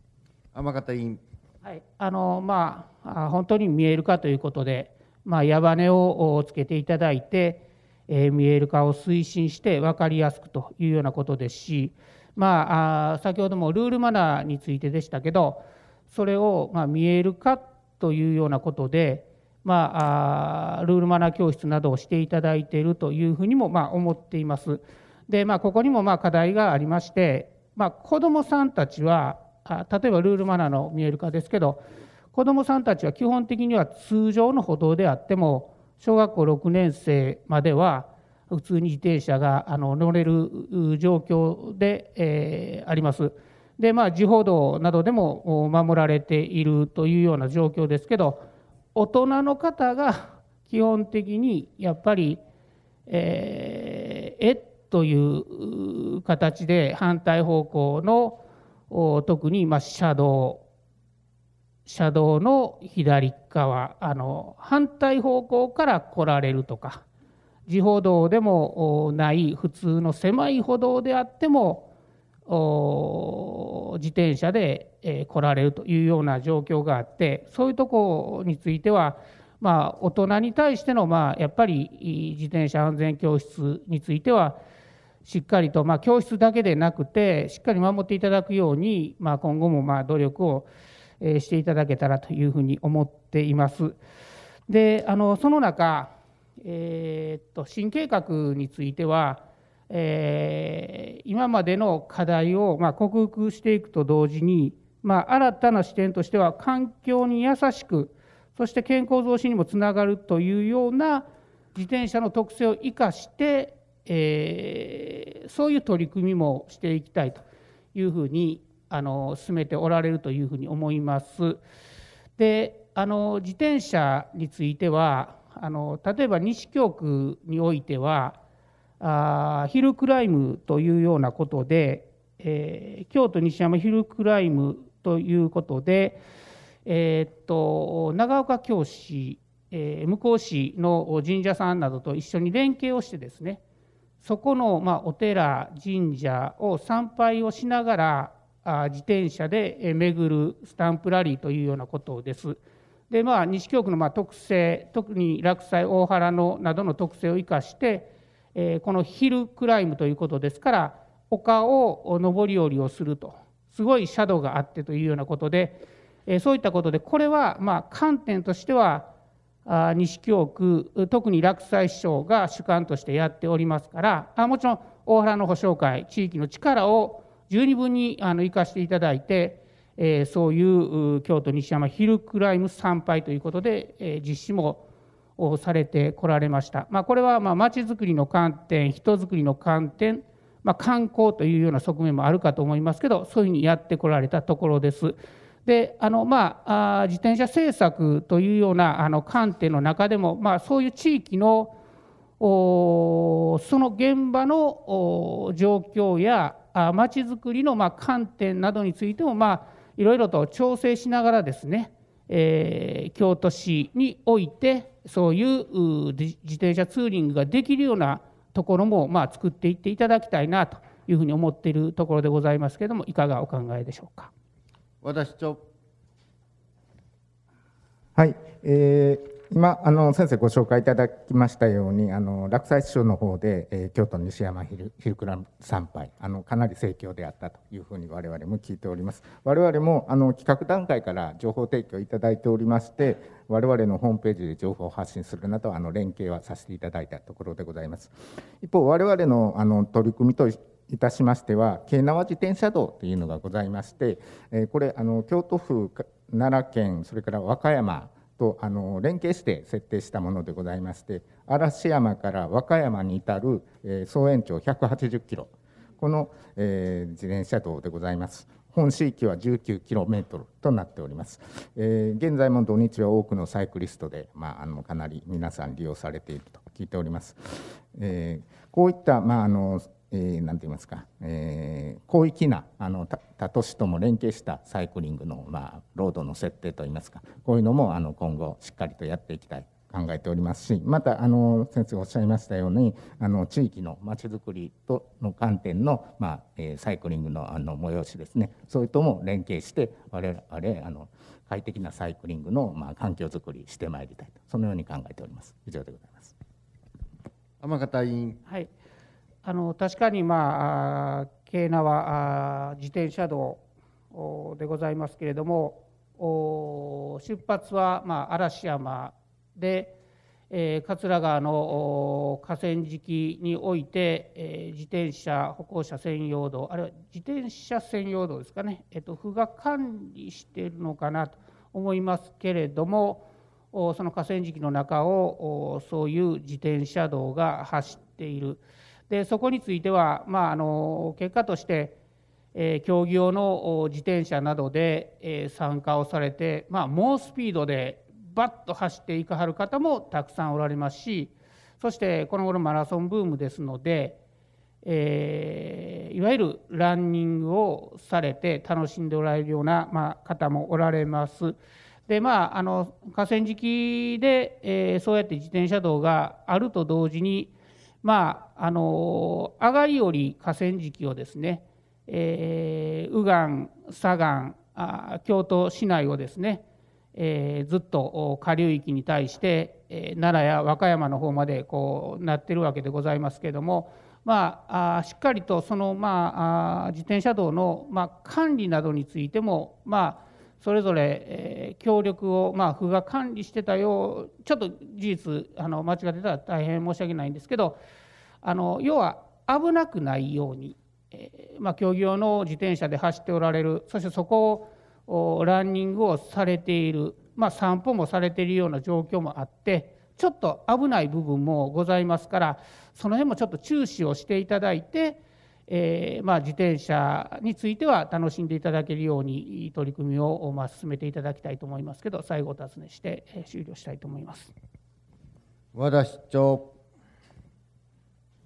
天方委員はいあのまあ、本当に見えるかということでまあ、矢羽根をつけていただいて、えー、見える化を推進して分かりやすくというようなことですし、まあ、あ先ほどもルールマナーについてでしたけどそれをまあ見える化というようなことで、まあ、あルールマナー教室などをしていただいているというふうにもまあ思っています。でまあ、ここにもまあ課題がありまして、まあ、子どもさんたちは例えばルールマナーの見える化ですけど子どもさんたちは基本的には通常の歩道であっても小学校6年生までは普通に自転車があの乗れる状況で、えー、あります。でまあ自歩道などでも守られているというような状況ですけど大人の方が基本的にやっぱりえー、えという形で反対方向の特にまあ車道車道の左側あの反対方向から来られるとか自歩道でもない普通の狭い歩道であっても自転車で来られるというような状況があってそういうとこについてはまあ大人に対してのまあやっぱり自転車安全教室についてはしっかりとまあ教室だけでなくてしっかり守っていただくようにまあ今後もまあ努力をしてしていただけたらというふうに思っています。であのその中、えー、っと新計画については、えー、今までの課題を、まあ、克服していくと同時に、まあ、新たな視点としては環境に優しくそして健康増進にもつながるというような自転車の特性を生かして、えー、そういう取り組みもしていきたいというふうにあの進めておられるというふうに思います。であの自転車についてはあの例えば西京区においてはあヒルクライムというようなことで、えー、京都西山ヒルクライムということで、えー、っと長岡京市、えー、向市の神社さんなどと一緒に連携をしてですねそこの、まあ、お寺神社を参拝をしながら自転車で巡るスタンプラリーというようなことです。でまあ、西京区のま特性特に落斎、大原のなどの特性を生かして、えこのヒルクライムということですから丘を上り下りをするとすごいシャドウがあってというようなことで、えそういったことでこれはま観点としてはあ西京区特に落斎市長が主観としてやっておりますからあもちろん大原の保障会地域の力を十二分にあの生かしていただいて、えー、そういう京都西山ヒルクライム参拝ということで、えー、実施もされてこられました。まあ、これはまあ町づくりの観点、人づくりの観点、まあ、観光というような側面もあるかと思いますけど、そういうふうにやってこられたところです。であのまあ、自転車政策というようなあの観点の中でも、まあ、そういう地域のその現場の状況やまちづくりのま観点などについても、まあ、いろいろと調整しながらですね、えー、京都市においてそういう自転車ツーリングができるようなところも、まあ、作っていっていただきたいなというふうに思っているところでございますけれどもいかがお考えでしょうか。私とはい、えー今あの先生ご紹介いただきましたようにあの落西市長の方で、えー、京都西山昼倉参拝あのかなり盛況であったというふうに我々も聞いております我々もあの企画段階から情報提供いただいておりまして我々のホームページで情報を発信するなどあの連携はさせていただいたところでございます一方我々のあの取り組みといたしましては京奈和自転車道というのがございまして、えー、これあの京都府奈良県それから和歌山とあの連携して設定したものでございまして嵐山から和歌山に至る、えー、総延長180キロこの、えー、自転車道でございます。本市域は 19km となっております、えー、現在も土日は多くのサイクリストで、まあ、あのかなり皆さん利用されていると聞いております、えー、こういった、まあ、あのえー、なんて言いますか、えー、広域なあの他都市とも連携したサイクリングの、まあ、ロードの設定といいますかこういうのもあの今後しっかりとやっていきたい考えておりますしまたあの先生おっしゃいましたようにあの地域のまちづくりとの観点の、まあえー、サイクリングのあの催しですねそれとも連携して我々あの快適なサイクリングの、まあ、環境づくりしてまいりたいとそのように考えております。以上でございます天方委員、はいあの確かにまあ京奈は自転車道でございますけれども出発はまあ嵐山で、えー、桂川の河川敷において、えー、自転車歩行者専用道あるいは自転車専用道ですかね、えー、と府が管理しているのかなと思いますけれどもその河川敷の中をそういう自転車道が走っている。でそこについては、まあ、あの結果として、えー、競技用の自転車などで、えー、参加をされて、まあ、猛スピードでバッと走っていかはる方もたくさんおられますしそしてこの頃マラソンブームですので、えー、いわゆるランニングをされて楽しんでおられるような、まあ、方もおられます。でまあ、あの河川敷で、えそうやって自転車道があると同時に、まあ、あのがりより河川敷をですね、えー、右岸左岸あ京都市内をですね、えー、ずっと下流域に対して、えー、奈良や和歌山の方までこうなってるわけでございますけれども、まあ、あしっかりとその、まあ、自転車道の、まあ、管理などについても、まあ、それぞれ、えー、協力を、まあ、府が管理してたようちょっと事実あの間違ってたら大変申し訳ないんですけど、あの要は危なくないように、えー、まあ、競技用の自転車で走っておられるそしてそこをランニングをされている、まあ、散歩もされているような状況もあってちょっと危ない部分もございますからその辺もちょっと注視をしていただいて、えー、まあ、自転車については楽しんでいただけるように取り組みをま進めていただきたいと思いますけど最後お尋ねして終了したいと思います。和田市長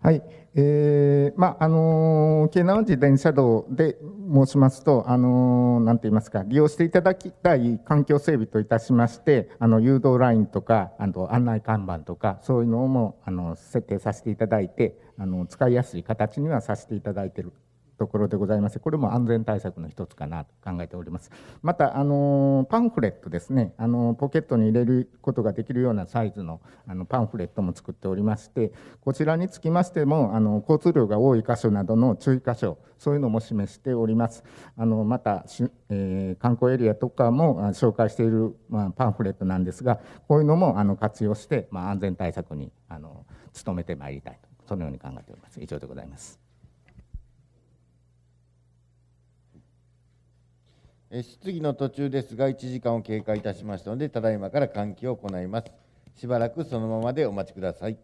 はい。えー、まあ、あのー、京南自転車道で申しますと、あのー、なんて言いますか、利用していただきたい環境整備といたしまして、あの、誘導ラインとか、あの、案内看板とか、そういうのも、あの、設定させていただいて、あの、使いやすい形にはさせていただいてるところでございますこれも安全対策の一つかなと考えておりますまたあのパンフレットですねあのポケットに入れることができるようなサイズのあのパンフレットも作っておりましてこちらにつきましてもあの交通量が多い箇所などの注意箇所そういうのも示しておりますあのまた、えー、観光エリアとかも紹介している、まあ、パンフレットなんですがこういうのもあの活用して、まあ、安全対策にあの努めてまいりたいとそのように考えております以上でございます質疑の途中ですが、1時間を経過いたしましたので、ただいまから換気を行います。しばらくそのままでお待ちください。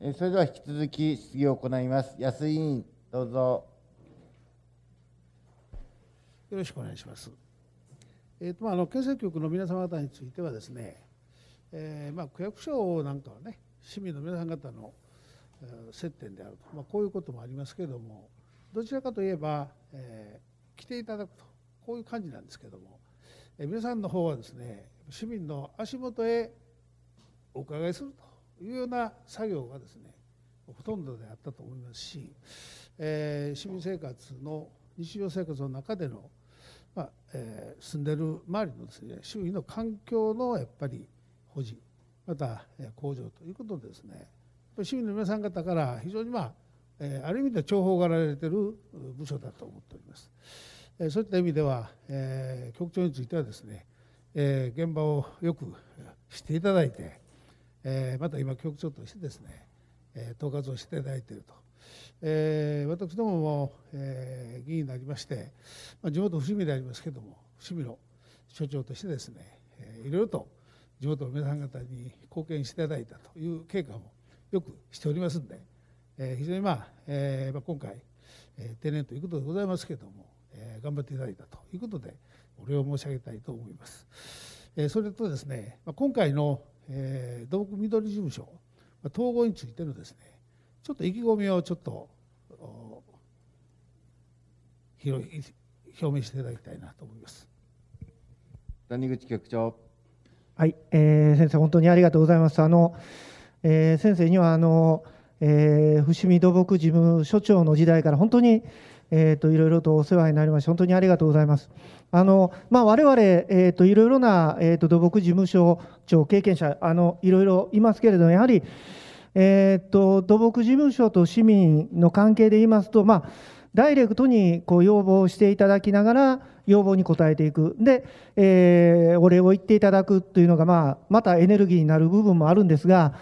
えそれでは引き続き質疑を行います安井委員どうぞよろしくお願いしますえーとまあ、あの経政局の皆様方についてはですね、えーまあ、区役所なんかはね市民の皆さん方の、接点であると、まあ、こういうこともありますけれどもどちらかといえば、えー、来ていただくとこういう感じなんですけれども、えー、皆さんの方はですね市民の足元へお伺いするというような作業がですねほとんどであったと思いますし、えー、市民生活の日常生活の中での、まあえー、住んでる周りのですね周囲の環境のやっぱり保持また向上ということですね市民の皆さん方から非常にまあ、えー、ある意味で重宝がられてる部署だと思っております。えー、そういった意味では、えー、局長についてはですね、えー、現場をよくしていただいて、えー、また今局長としてですね、えー、統括をしていただいていると、えー、私どもも、えー、議員になりまして、まあ、地元伏見でありますけれども伏見の所長としてですね、えー、いろいろと地元の皆さん方に貢献していただいたという経過もよくしておりますんで、えー、非常にまあ、えー、まあ今回、えー、定年ということでございますけれども、えー、頑張っていただいたということでお礼を申し上げたいと思います。えそれとですね、まあ、今回のえー、道具緑事務所統合についてのですねちょっと意気込みをちょっと広い表明していただきたいなと思います。谷口局長はい、えー、先生本当にありがとうございます。あの、えー、先生にはあの、えー、伏見土木事務所長の時代から本当にえーと、いろいろとお世話になりまして本当にありがとうございます。あのまあ、我々、えーと、いろいろな、えーと、土木事務所長経験者あのいろいろいますけれどもやはり、えー、と土木事務所と市民の関係で言いますと、まあ、ダイレクトにこう要望していただきながら要望に応えていくで、えー、お礼を言っていただくというのが、まあ、またエネルギーになる部分もあるんですが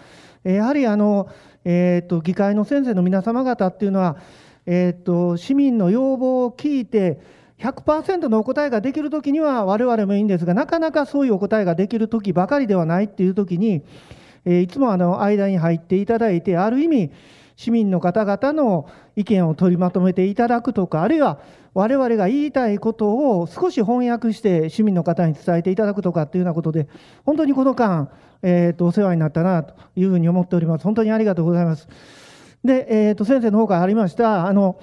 やはりあの、えーと議会の先生の皆様方っていうのはえーと、市民の要望を聞いて100%のお答えができるときには我々もいいんですがなかなかそういうお答えができるときばかりではないっていうときに、えー、いつもあの間に入っていただいてある意味市民の方々の意見を取りまとめていただくとかあるいは我々が言いたいことを少し翻訳して市民の方に伝えていただくとかっていうようなことで本当にこの間、えー、とお世話になったなというふうに思っております本当にありがとうございます。で、えー、と先生の方からありましたあの、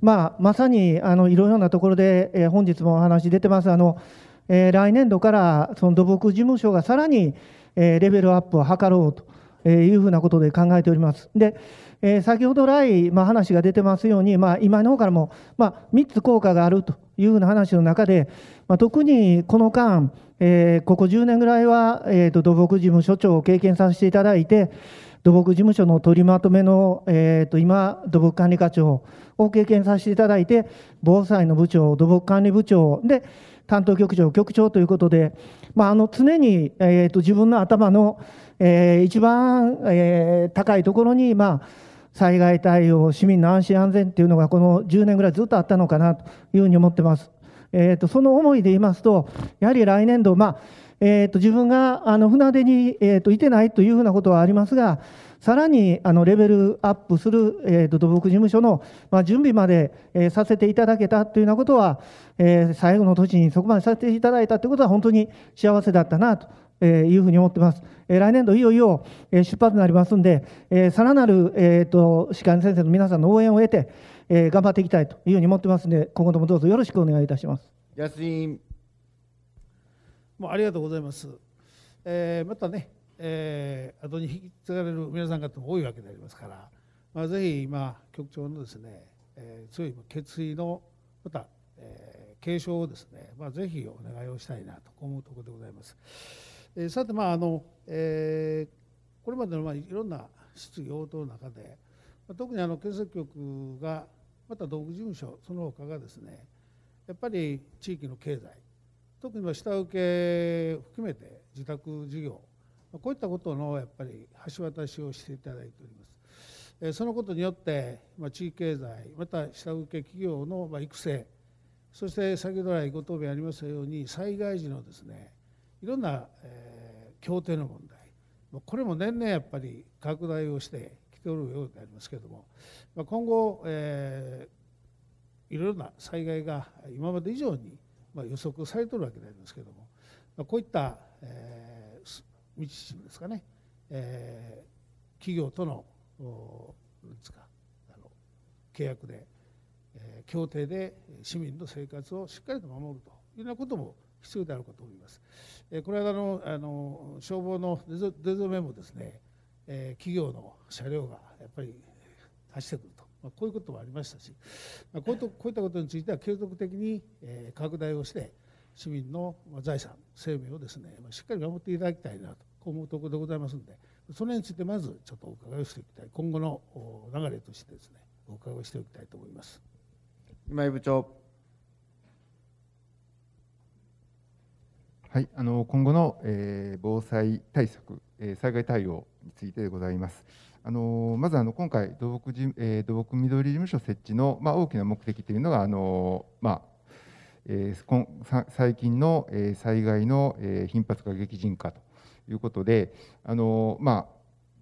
まあ、まさにあのいろいろなところで、えー、本日もお話出てますあの、えー、来年度からその土木事務所がさらに、えー、レベルアップを図ろうと。いうふうなことで考えております。で、えー、先ほど来、まあ、話が出てますように、まあ、今の方からも、まあ、3つ効果があるというふうな話の中で、まあ、特にこの間、えー、ここ10年ぐらいは、えーと土木事務所長を経験させていただいて、土木事務所の取りまとめの、えーと、今、土木管理課長を経験させていただいて、防災の部長、土木管理部長で、担当局長、局長ということで、まあ、あの常に、えーと、と自分の頭の、えー、一番、えー、高いところに、まあ、災害対応、市民の安心安全っていうのが、この10年ぐらいずっとあったのかなというふうに思ってます。えーと、その思いで言いますと、やはり来年度、まあえーと、自分があの船出に、えーと、いてないというふうなことはありますが、さらにあのレベルアップする、えー、と土木事務所の、まあ、準備まで、えー、させていただけたというようなことは、えー、最後の年にそこまでさせていただいたということは、本当に幸せだったなとえー、いうふうに思ってます。えー、来年度いよいよ、えー、出発になりますんで、えー、さらなる、えーと、と歯先生の皆さんの応援を得て、えー、頑張っていきたいというふうに思ってますので、今後ともどうぞよろしくお願いいたします。ジャもうありがとうございます。えー、またね、えー、後に引き継がれる皆さん方も多いわけでありますから、まあ、ぜひ今、局長のですね、えー、強い決意の、また、えー、継承をですね、まあ、ぜひお願いをしたいなと思うところでございます。えー、さて、まああのえー、これまでの、まあ、いろんな質疑応答の中で、特にあの建察局がまた道具事務所その他がですねやっぱり地域の経済特には下請け含めて自宅事業こういったことのやっぱり橋渡しをしていただいております。そのことによって地域経済また下請け企業の育成そして先ほど来ご答弁ありましたように災害時のですねいろんな協定の問題これも年々やっぱり拡大をしておるようでありますけれども、まあ、今後、えー、いろいろな災害が今まで以上に、まあ、予測されているわけでありますけれども、まあ、こういった、えー、道筋ですかね、えー、企業とのおなんですかあの契約で、えー、協定で市民の生活をしっかりと守るというようなことも必要であるかと思います。えー、これはあのあの消防のデゾデゾメもですねえ企業の車両がやっぱり走ってくると、まこういうこともありましたし、まこういったことについては継続的に、え拡大をして市民の財産生命をですねしっかり守っていただきたいなとこう思うところでございますのでそれについてまずちょっとお伺いをしていきたい今後の流れとしてですねお伺いをしておきたいと思います今井部長はい、あの今後の、えー、防災対策、えー、災害対応についてでございます。あのまずあの今回土木じ、えー、土木緑事務所設置の、まあ、大きな目的というのがあの、まあえー、最近の、えー、災害の、えー、頻発化激甚化ということであの、まあ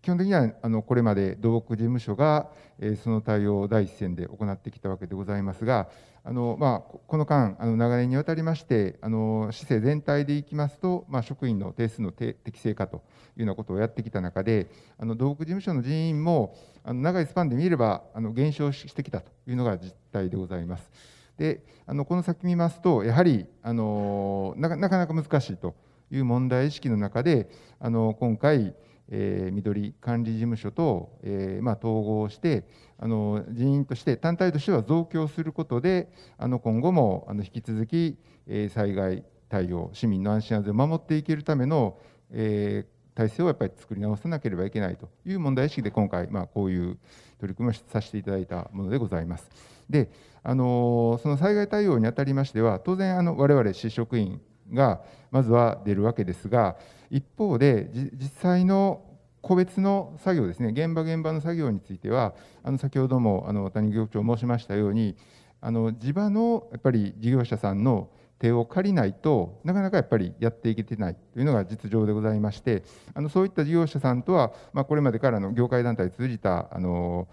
基本的にはあのこれまで土木事務所が、えその対応を第一線で行ってきたわけでございますが、あのまあ、この間、あの長年にわたりまして、あの市政全体でいきますと、まあ、職員の定数の適正化というようなことをやってきた中で、あの土木事務所の人員もあの長いスパンで見ればあの減少してきたというのが実態でございます。であのこの先見ますと、やはりあのなかなか難しいという問題意識の中で、あの今回、えー、緑管理事務所と、えまあ、統合してあの人員として単体としては増強することであの今後もあの引き続き、え災害対応市民の安心安全を守っていけるための、え体制をやっぱり作り直さなければいけないという問題意識で今回、まあ、こういう取り組みをさせていただいたものでございます。であのその災害対応にあたりましては当然あの我々市職員がまずは出るわけですが一方で、実際の個別の作業ですね、現場現場の作業については、あの先ほどもあの谷局長申しましたように、あの地場のやっぱり事業者さんの手を借りないとなかなかやっぱりやっていけてないというのが実情でございましてあのそういった事業者さんとは、まあ、これまでからの業界団体を通じたあの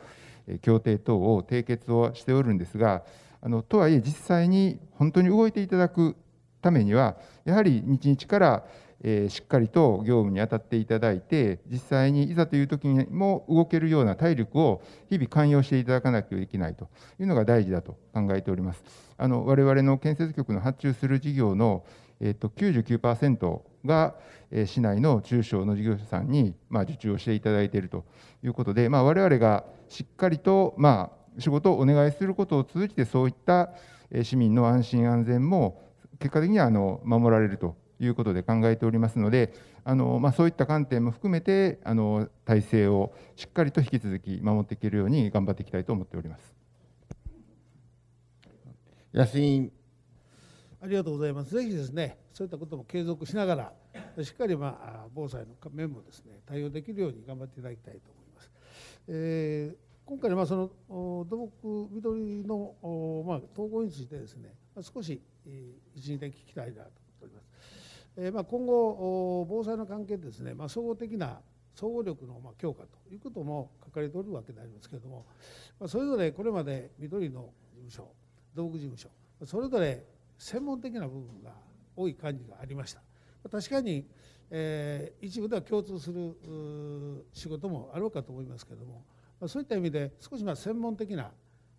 協定等を締結をしておるんですがあのとはいえ実際に本当に動いていただくためにはやはり日々からえしっかりと業務に当たっていただいて、実際にいざという時にも動けるような体力を日々寛容していただかなきゃいけないというのが大事だと考えております。あの我々の建設局の発注する事業の、えっと99%が、え市内の中小の事業者さんに、ま受注をしていただいているということで、まあ、我々がしっかりと、ま仕事をお願いすることを通じてそういった市民の安心安全も結果的にはあの守られるということで考えておりますので、あのまあ、そういった観点も含めてあの体制をしっかりと引き続き守っていけるように頑張っていきたいと思っております。安井ありがとうございます。ぜひですね、そういったことも継続しながら、しっかりまあ防災の面もですね対応できるように頑張っていただきたいと思います。えー今回まあその土木緑のまあ統合についてですね少し一時的聞きたいなとえまあ、今後防災の関係ですね、まあ、総合的な総合力のまあ強化ということも書かれておるわけでありますけれども、まあ、それぞれこれまで緑の事務所道具事務所それぞれ専門的な部分が多い感じがありました確かに、えー、一部では共通する仕事もあろうかと思いますけれども、まあ、そういった意味で少しまあ専門的な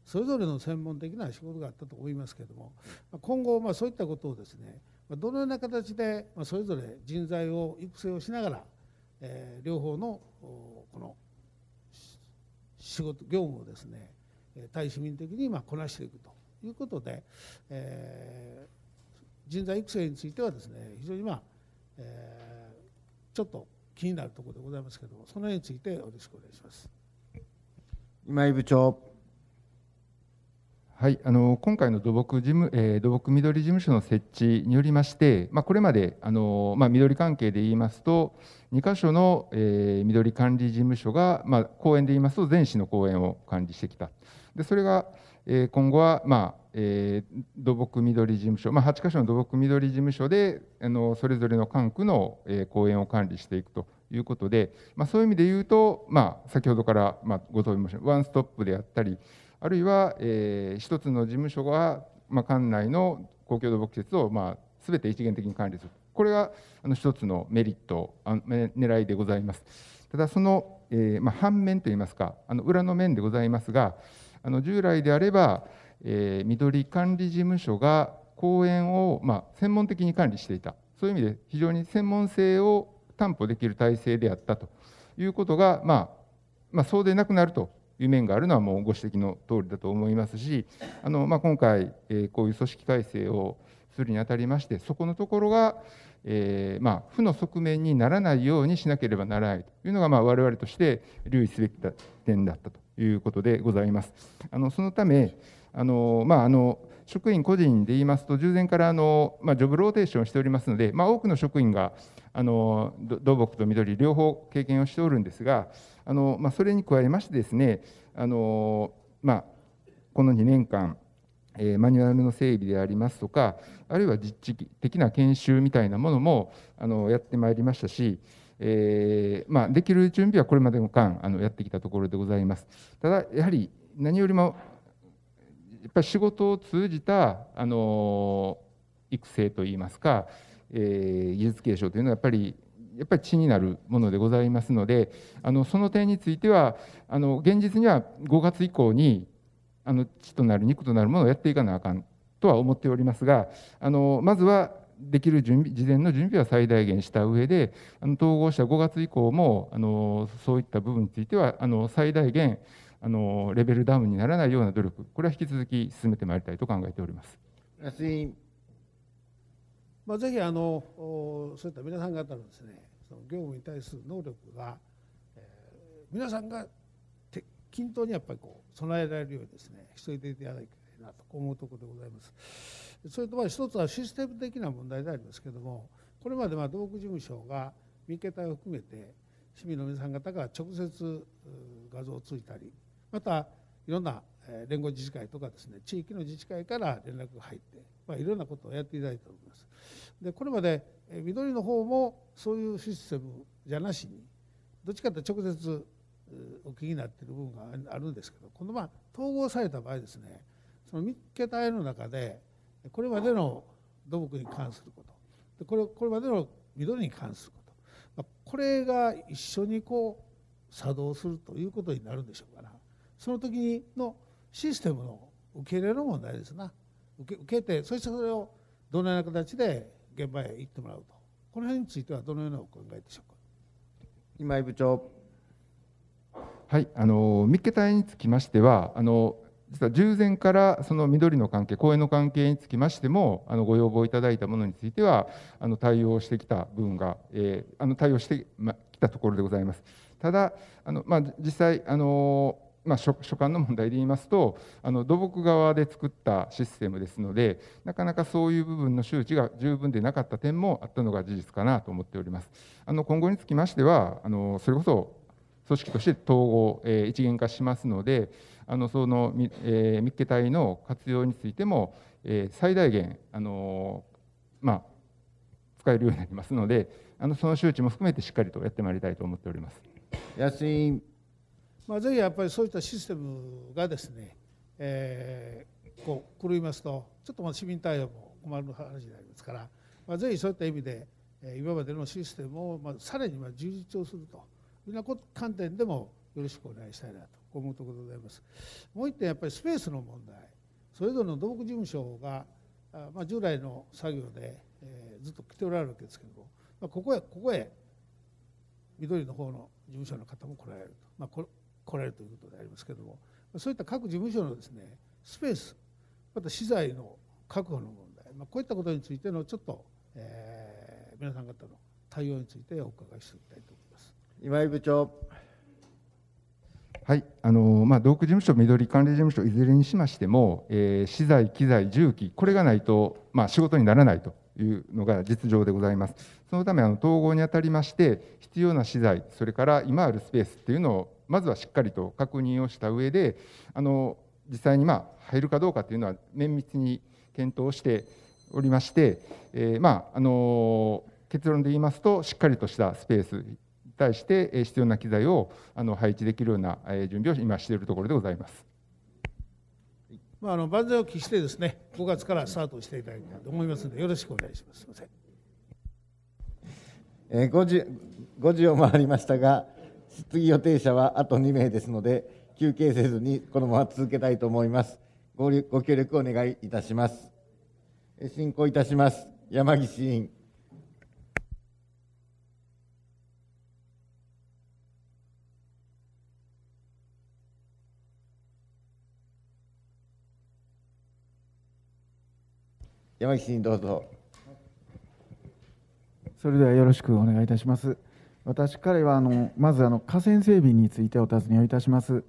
それぞれの専門的な仕事があったと思いますけれども今後まあそういったことをですねどのような形でそれぞれ人材を育成をしながら、え両方のこの仕事業務をですね対市民的にこなしていくということで、え人材育成についてはですね非常にまあ、えちょっと気になるところでございますけどもその辺についてよろしくお願いします。今井部長はい、あの今回の土木事務、えー、土木緑事務所の設置によりまして、まあ、これまであの、まあ、緑関係で言いますと、2か所の、えー、緑管理事務所が、まあ、公園で言いますと、全市の公園を管理してきた、でそれが、えー、今後は、まあえー、土木緑事務所、まあ、8か所の土木緑事務所であの、それぞれの管区の、えー、公園を管理していくということで、まあ、そういう意味で言うと、まあ、先ほどから、まあ、ご答弁申しワンストップであったり、あるいは、えー、一つの事務所が、まあ、管内の公共土木施設を、まあ、全て一元的に管理するこれがあの一つのメリットあ狙いでございますただその、えーまあ、反面といいますかあの裏の面でございますがあの従来であれば、えー、緑管理事務所が公園を、まあ、専門的に管理していたそういう意味で非常に専門性を担保できる体制であったということが、まあまあ、そうでなくなるという面があるのはもうご指摘の通りだと思いますしあの、まあ、今回、えこういう組織改正をするにあたりましてそこのところが、えー、まあ、負の側面にならないようにしなければならないというのが、まあ、我々として留意すべき点だったということでございます。あのそのためあの、まあ、あの職員個人で言いますと従前からあの、まあ、ジョブローテーションをしておりますので、まあ、多くの職員があの土木と緑両方経験をしておるんですがあのまあ、それに加えましてですねあの、まあ、この2年間えマニュアルの整備でありますとかあるいは実地的な研修みたいなものもあのやってまいりましたし、えー、まあ、できる準備はこれまでの間あのやってきたところでございますただやはり何よりもやっぱり仕事を通じたあの育成といいますか、えー、技術継承というのはやっぱりやっぱり地になるものでございますのであのその点についてはあの現実には5月以降にあの地となる肉となるものをやっていかなあかんとは思っておりますがあのまずはできる準備事前の準備は最大限した上であの統合した5月以降もあのそういった部分についてはあの最大限あのレベルダウンにならないような努力これは引き続き進めてまいりたいと考えております。まあ、ぜひあのそういった皆さん方のですねその業務に対する能力が、えー、皆さんが均等にやっぱりこう備えられるようにですねしていていただきたいなと思うところでございます。それとまあ一つはシステム的な問題でありますけれどもこれまでまあ土木事務所が民間体を含めて市民の皆さん方が直接画像をついたりまたいろんな連合自治会とかですね地域の自治会から連絡が入って、まあ、いろんなことをやっていただいております。でこれまで緑の方もそういうシステムじゃなしにどっちかというと直接お気になっている部分があるんですけどこのまあ統合された場合ですねその3桁絵の中でこれまでの土木に関することでこれこれまでの緑に関すること、まこれが一緒にこう作動するということになるんでしょうからその時のシステムの受け入れる問題ですな受け受けてそしてそれをどのような形で現場へ行ってもらうとこの辺についてはどのようなお考えでしょうか今井部長はいあの三家隊につきましてはあの実は従前からその緑の関係公園の関係につきましてもあのご要望いただいたものについてはあの対応してきた部分が、えー、あの対応してきたところでございます。ただあの、まあ、実際あのまあ、所管の問題で言いますとあの土木側で作ったシステムですのでなかなかそういう部分の周知が十分でなかった点もあったのが事実かなと思っておりますあの今後につきましてはあのそれこそ組織として統合、えー、一元化しますのであのその、えー、密家隊の活用についても、えー、最大限あの、まあ、使えるようになりますのであのその周知も含めてしっかりとやってまいりたいと思っております。安井まあ、ぜひやっぱりそういったシステムがですね、えー、こう狂いますとちょっとまあ市民対応も困る話になりますから、まあ、ぜひそういった意味で今までのシステムをまあさらにまあ充実をするというような観点でもよろしくお願いしたいなと思うところでございます。もう一点やっぱりスペースの問題それぞれの土木事務所が、まあ、従来の作業で、えー、ずっと来ておられるわけですけども、まあ、ここへここへ緑の方の事務所の方も来られると、まあ、これ来られるということでありますけれどもそういった各事務所のですねスペースまた資材の確保の問題、まあ、こういったことについてのちょっと、えー、皆さん方の対応についてお伺いしていきたいと思います。今井部長はいあのまあ、独区事務所、緑管理事務所、いずれにしましても、えー、資材、機材、重機、これがないと、まあ、仕事にならないというのが実情でございます。そのためあの統合にあたりまして必要な資材それから今あるスペースっていうのをまずはしっかりと確認をした上であの実際にま入るかどうかというのは綿密に検討しておりまして、えー、まあ、あの結論で言いますとしっかりとしたスペースに対して必要な機材をあの配置できるような準備を今しているところでございます。まあ、あの万全を期してですね5月からスタートしていただきたいと思いますのでよろしくお願いします。すみません。えー、5時5時を回りましたが。質疑予定者はあと2名ですので、休憩せずにこのまま続けたいと思います。ごご協力お願いいたします。進行いたします。山岸委員。山岸委員どうぞ。それではよろしくお願いいたします。私彼はあのまずあの河川整備についてお尋ねをいたします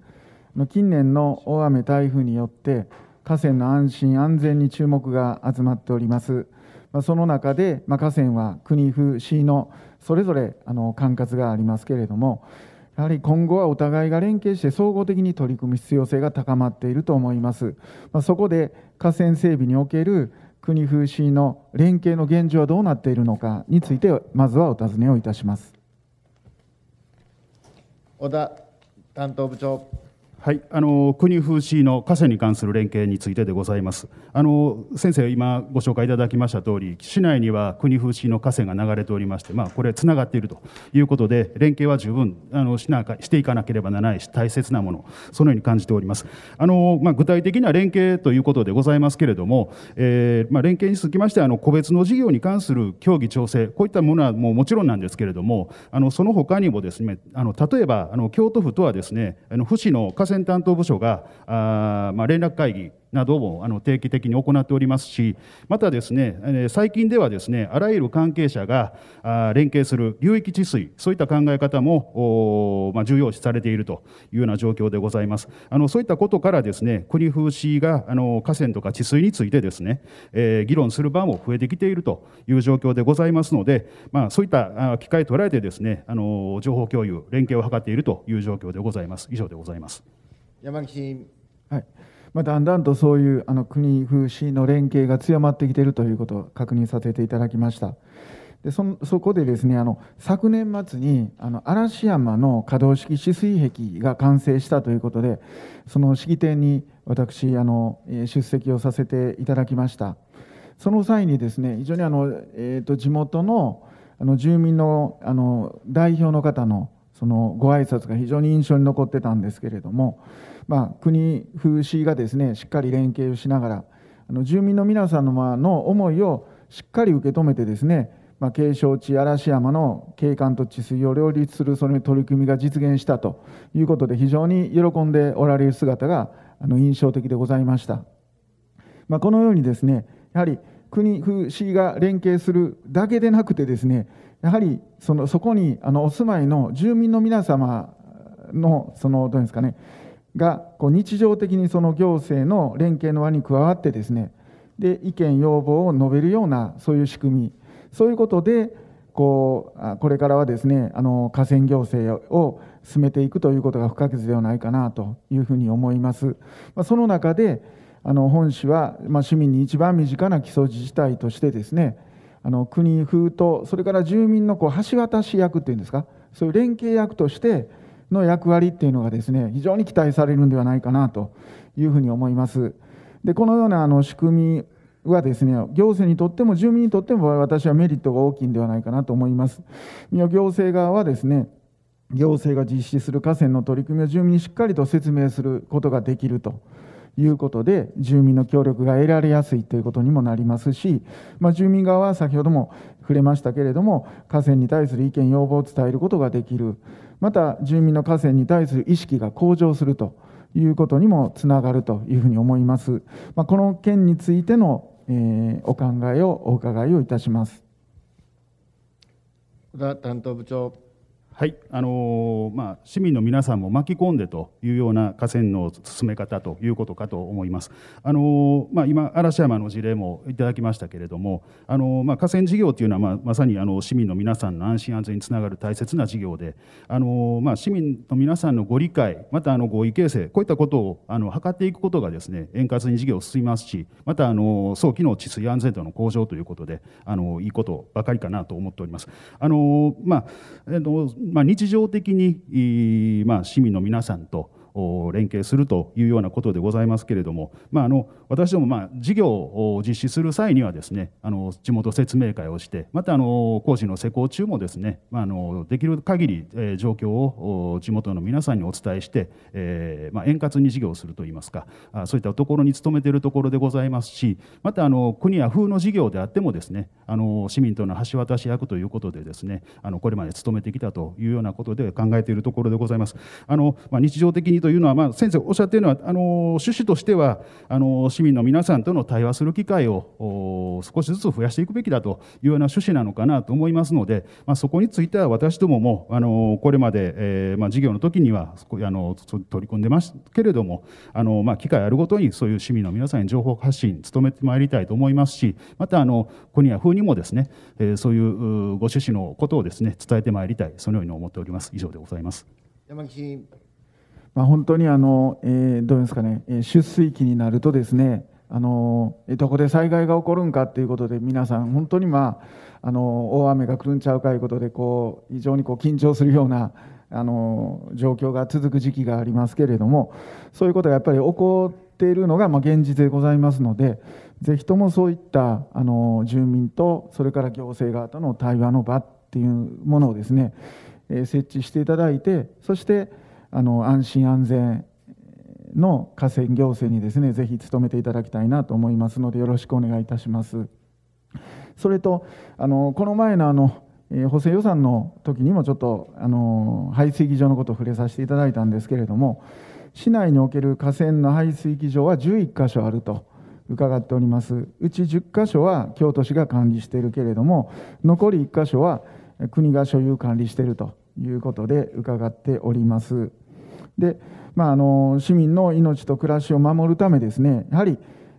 近年の大雨台風によって河川の安心安全に注目が集まっておりますその中で、まあ、河川は国府市のそれぞれあの管轄がありますけれどもやはり今後はお互いが連携して総合的に取り組む必要性が高まっていると思います、まあ、そこで河川整備における国風市の連携の現状はどうなっているのかについてまずはお尋ねをいたします小田担当部長。はい、あの国風市の河川に関する連携についてでございます。あの先生今ご紹介いただきました通り、市内には国風市の河川が流れておりまして、まあこれつながっているということで連携は十分あのしなしていかなければならないし大切なものそのように感じております。あのまあ具体的な連携ということでございますけれども、えー、まあ連携につきましてあの個別の事業に関する協議調整こういったものはもうもちろんなんですけれども、あのその他にもですね、あの例えばあの京都府とはですね、あの府市の河川線担当部署があ、まあ、連絡会議などをあの定期的に行っておりますしまたですね最近ではですねあらゆる関係者が連携する流域治水そういった考え方も、まあ、重要視されているというような状況でございますあのそういったことからですね国風市があの河川とか治水についてですね、えー、議論する場も増えてきているという状況でございますので、まあ、そういった機会を捉えてですねあの情報共有連携を図っているという状況でございます以上でございます。山岸、はいまあ、だんだんとそういうあの国、風市の連携が強まってきているということを確認させていただきました。でそそこでですねあの昨年末にあの嵐山の可動式止水壁が完成したということでその式典に私あの出席をさせていただきましたその際にですね非常にあの、えーと、と地元のあの住民のあの代表の方のそのご挨拶が非常に印象に残ってたんですけれども、まあ、国風市がですねしっかり連携をしながらあの住民の皆さんの思いをしっかり受け止めてですね、まあ、景勝地嵐山の景観と治水を両立するその取り組みが実現したということで非常に喜んでおられる姿があの印象的でございました、まあ、このようにですねやはり国風市が連携するだけでなくてですねやはりそのそこにあのお住まいの住民の皆様のそのどうですかねがこう日常的にその行政の連携の輪に加わってですねで意見要望を述べるようなそういう仕組みそういうことでこうこれからはですねあの河川行政を進めていくということが不可欠ではないかなというふうに思います。まあ、その中であの本市は、まあ、市民に一番身近な基礎自治体としてですねあの国風とそれから住民のこう橋渡し役っていうんですかそういう連携役としての役割っていうのがですね非常に期待されるんではないかなというふうに思います。でこのようなあの仕組みはですね行政にとっても住民にとっても私はメリットが大きいんではないかなと思います。行政側はですね行政が実施する河川の取り組みを住民にしっかりと説明することができると。いうことで住民の協力が得られやすいということにもなりますし、まあ、住民側は先ほども触れましたけれども河川に対する意見要望を伝えることができるまた住民の河川に対する意識が向上するということにもつながるというふうに思います、まあ、この件についての、えー、お考えをお伺いをいたします。田担当部長はいあのー、まあ、市民の皆さんも巻き込んでというような河川の進め方ということかと思います。あのー、まあ、今、嵐山の事例もいただきましたけれども、あのー、まあ、河川事業というのは、まあ、まさにあの市民の皆さんの安心安全につながる大切な事業で、あのまあ、市民の皆さんのご理解、またあの合意形成、こういったことをあの図っていくことがです、ね、円滑に事業を進みますし、またあの早期の治水安全度の向上ということで、あのいいことばかりかなと思っております。あのまあえーまあ、日常的に、まあ、市民の皆さんと連携するというようなことでございますけれども、まあ、あの私どもまあ事業を実施する際にはですねあの地元説明会をしてまたあの工事の施工中もですね、まあ、あのできる限り、え状況を地元の皆さんにお伝えして、えーまあ、円滑に事業をするといいますかあそういったところに努めているところでございますしまたあの国や風の事業であってもですねあの市民との橋渡し役ということでですねあのこれまで努めてきたというようなことで考えているところでございます。あのまあ、日常的にというのは、まあ、先生おっしゃっているのはあの趣旨としてはあの市民の皆さんとの対話する機会を少しずつ増やしていくべきだというような趣旨なのかなと思いますので、まあ、そこについては私どももあのこれまで、えーまあ、事業の時にはあの取り組んでますけれどもあの、まあ、機会あるごとにそういう市民の皆さんに情報発信努めてまいりたいと思いますしまたあの国や風にもですね、えー、そういうご趣旨のことをですね伝えてまいりたいそのように思っております以上でございます山岸まあ、本当にあの、えー、どうですかね、えー、出水期になるとですね、あのー、どこで災害が起こるんかということで皆さん本当に、まあ、あの大雨が来るんちゃうかということでこう非常にこう緊張するようなあの状況が続く時期がありますけれどもそういうことがやっぱり起こっているのが、まあ、現実でございますのでぜひともそういったあの住民とそれから行政側との対話の場っていうものをですね、えー、設置していただいてそしてあの安心安全の河川行政にですねぜひ努めていただきたいなと思いますのでよろしくお願いいたします。それとあのこの前のあの補正予算の時にもちょっとあの排水機場のことを触れさせていただいたんですけれども市内における河川の排水機場は11箇所あると伺っておりますうち10箇所は京都市が管理しているけれども残り1箇所は国が所有管理しているということで伺っております。でまあ、あの市民の命と暮らしを守るためですねやはり、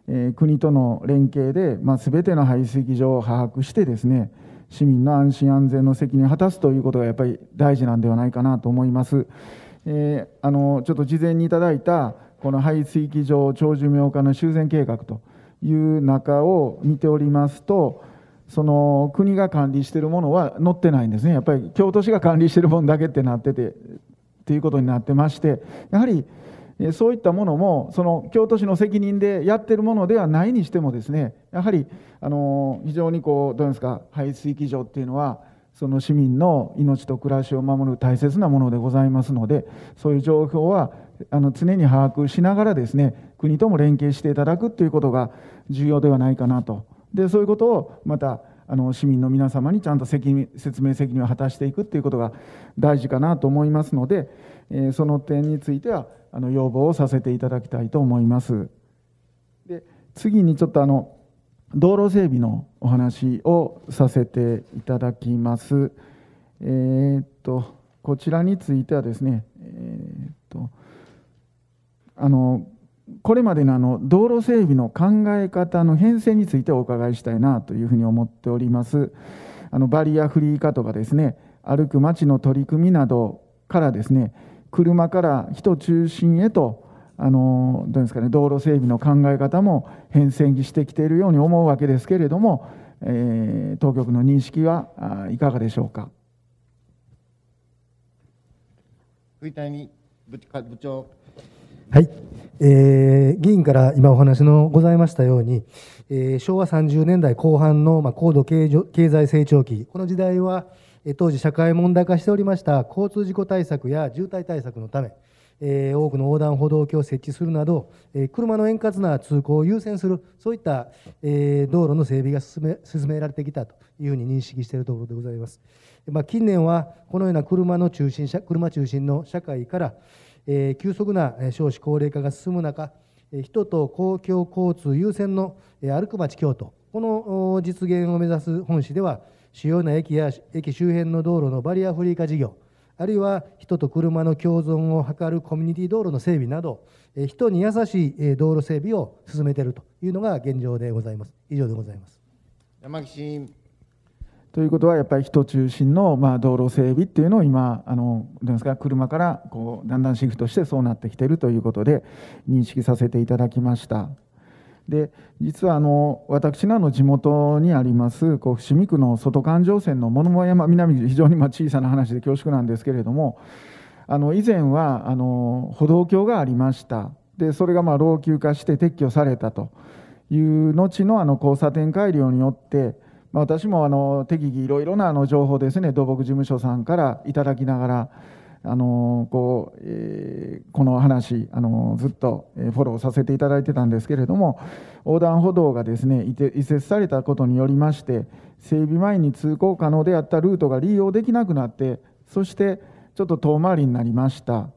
えー、国との連携で、まあ、全ての排水場を把握してですね市民の安心安全の責任を果たすということがやっぱり大事なんではないかなと思います。えー、あのちょっと事前にいただいたこの排水機場長寿命化の修繕計画という中を見ておりますと、その国が管理しているものは載ってないんですね、やっぱり京都市が管理しているものだけってなっててっていうことになってまして、やはりそういったものもその京都市の責任でやってるものではないにしてもですねやはりあの非常にこうどうですか排水機場っていうのはその市民の命と暮らしを守る大切なものでございますのでそういう状況はあの常に把握しながらですね国とも連携していただくということが重要ではないかなと。でそういうことをまたあの市民の皆様にちゃんと責任説明責任を果たしていくっていうことが大事かなと思いますので、えー、その点についてはあの要望をさせていただきたいと思います。で次にちょっとあの道路整備のお話をさせていただきます。えー、っとこちらについてはですね、えー、っとあのこれまでのあの道路整備の考え方の変遷についてお伺いしたいなというふうに思っております。あのバリアフリー化とかですね、歩く街の取り組みなどからですね、車から人中心へとあのどうですかね、道路整備の考え方も変遷してきているように思うわけですけれども、えー、当局の認識はいかがでしょうか。福谷部長はい、えー、議員から今お話のございましたように、えー、昭和30年代後半の、まあ、高度経済成長期、この時代は、えー、当時、社会問題化しておりました交通事故対策や渋滞対策のため、えー、多くの横断歩道橋を設置するなど、えー、車の円滑な通行を優先する、そういった、えー、道路の整備が進め進められてきたというふうに認識しているところでございます。まあ、近年はこのような車の中心車車中心の社会から、え急速な少子高齢化が進む中、人と公共交通優先の歩く町京都、この実現を目指す本市では、主要な駅や駅周辺の道路のバリアフリー化事業、あるいは人と車の共存を図るコミュニティ道路の整備など、人に優しい道路整備を進めているというのが現状でございます。以上でございます。山岸ということはやっぱり人中心のまあ道路整備っていうのを今あのなんですか車からこうだんだんシフトしてそうなってきてるということで認識させていただきました。で実はあの私らの地元にありますこう伏見区の外環状線の物間山南非常にま小さな話で恐縮なんですけれどもあの以前はあの歩道橋がありましたでそれがま老朽化して撤去されたという後のあの交差点改良によって私もあの適宜いろいろなあの情報ですね土木事務所さんからいただきながらあのこう、えこの話あのずっとフォローさせていただいてたんですけれども横断歩道がですね移設されたことによりまして整備前に通行可能であったルートが利用できなくなってそしてちょっと遠回りになりました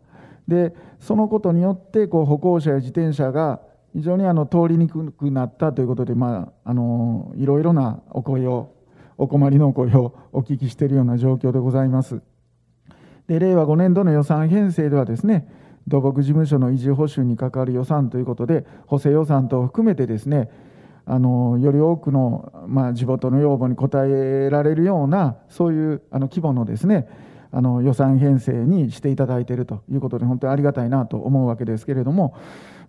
でそのことによってこう歩行者や自転車が非常にあの通りにくくなったということで、まあ、あのいろいろなお声をお困りのお声をお聞きしているような状況でございます。で令和5年度の予算編成ではですね土木事務所の維持補修にかかる予算ということで補正予算等を含めてですねあのより多くの、まあ、地元の要望に応えられるようなそういうあの規模のですねあの予算編成にしていただいているということで本当にありがたいなと思うわけですけれども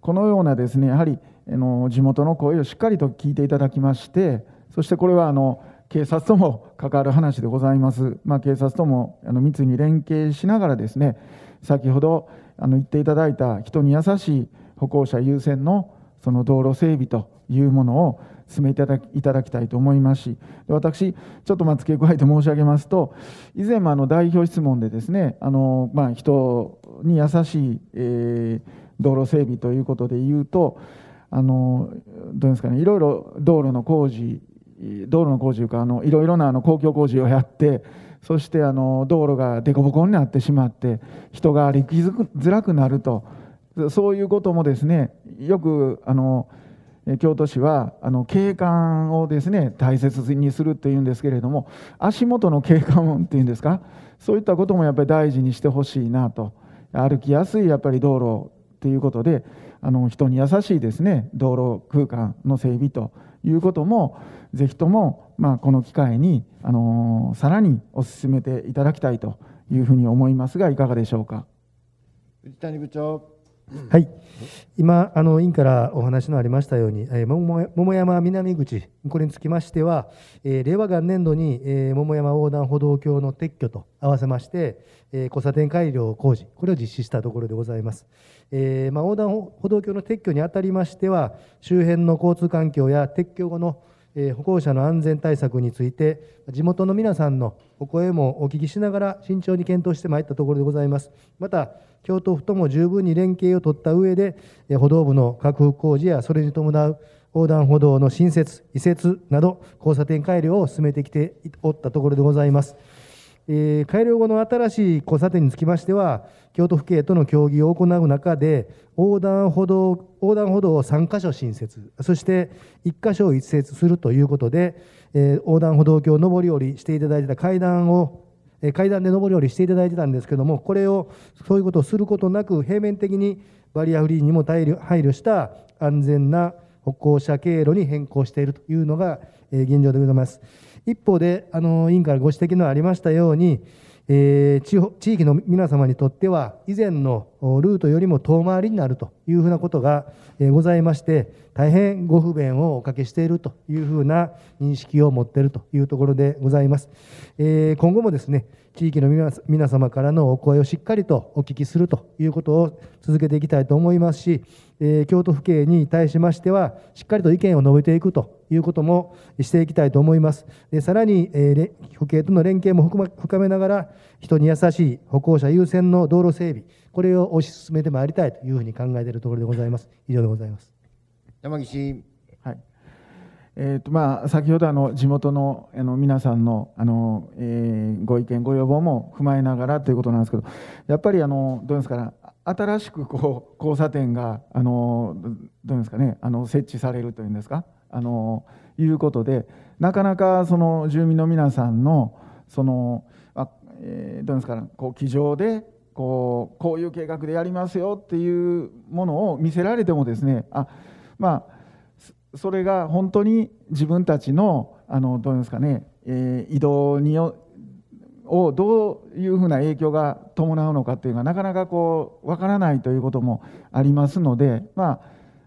このようなですねやはりあの地元の声をしっかりと聞いていただきましてそしてこれはあの警察とも関わる話でございます、まあ、警察ともあの密に連携しながらですね先ほどあの言っていただいた人に優しい歩行者優先のその道路整備というものを進めていただきたいと思いますし私、ちょっとまあ付け加えて申し上げますと以前もあの代表質問でですねあの、まあ、人に優しい、えー、道路整備ということでいうとあのどうですかねいろいろ道路の工事道路の工事というかあのいろいろなあの公共工事をやってそしてあの道路が凸凹になってしまって人が歩きづらくなるとそういうこともですねよくあの。京都市はあの景観をですね大切にするっていうんですけれども足元の景観っていうんですかそういったこともやっぱり大事にしてほしいなと歩きやすいやっぱり道路ということであの人に優しいですね道路空間の整備ということもぜひとも、まあ、この機会に、あのさらにお進めていただきたいというふうに思いますがいかがでしょうか。藤谷部長はい。今、あの委員からお話のありましたように、えー、桃山南口、これにつきましては、えー、令和元年度に、えー、桃山横断歩道橋の撤去と合わせまして、えー、交差点改良工事、これを実施したところでございます。えーまあ、横断歩道橋の撤去にあたりましては、周辺の交通環境や撤去後のえー、歩行者の安全対策について地元の皆さんのお声もお聞きしながら慎重に検討してまいったところでございますまた京都府とも十分に連携を取った上で、歩道部の拡幅工事やそれに伴う横断歩道の新設、移設など、交差点改良を進めてきておったところでございます。えー、改良後の新しい交差点につきましては、京都府警との協議を行う中で、横断歩道横断歩道を3箇所新設、そして1箇所を移設するということで、えー、横断歩道橋上り下りしていただいた階段を階段で上り下りしていただいてたんですけどもこれをそういうことをすることなく平面的にバリアフリーにも配慮した安全な歩行者経路に変更しているというのが現状でございます一方であの委員からご指摘のありましたようにえー、地域の皆様にとっては以前のルートよりも遠回りになるというふうなことがございまして大変ご不便をおかけしているというふうな認識を持っているというところでございます、えー、今後もですね地域の皆様からのお声をしっかりとお聞きするということを続けていきたいと思いますし、えー、京都府警に対しましては、しっかりと意見を述べていくということもしていきたいと思います。でさらに、えー、府警との連携も深めながら、人に優しい歩行者優先の道路整備、これを推し進めてまいりたいというふうに考えているところでございます。以上でございます。山岸えーとまあ、先ほどあの地元のあの皆さんのあの、えー、ご意見、ご要望も踏まえながらということなんですけど、やっぱりあのどうですか、ね、新しくこう交差点があのどうですか、ね、あの設置されるというんですか、あのいうことで、なかなかその住民の皆さんの、そのあえー、どうですか、ね、こう机上でこうこういう計画でやりますよっていうものを見せられてもですね、あまあそれが本当に自分たちのあのどうですかね、えー、移動によをどういうふうな影響が伴うのかというのがなかなかこう分からないということもありますので、ま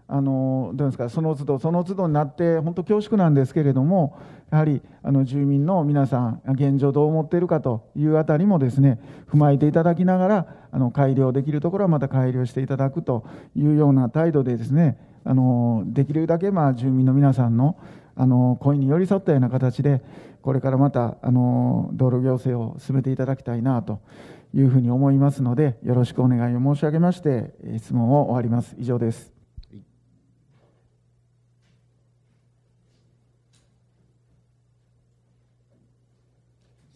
あ、あのどうですかその都度その都度になって本当恐縮なんですけれどもやはりあの住民の皆さん現状どう思っているかというあたりもですね踏まえていただきながらあの改良できるところはまた改良していただくというような態度でですねあのできるだけまあ住民の皆さんのあの声に寄り添ったような形でこれからまたあの道路行政を進めていただきたいなというふうに思いますのでよろしくお願いを申し上げまして質問を終わります。以上です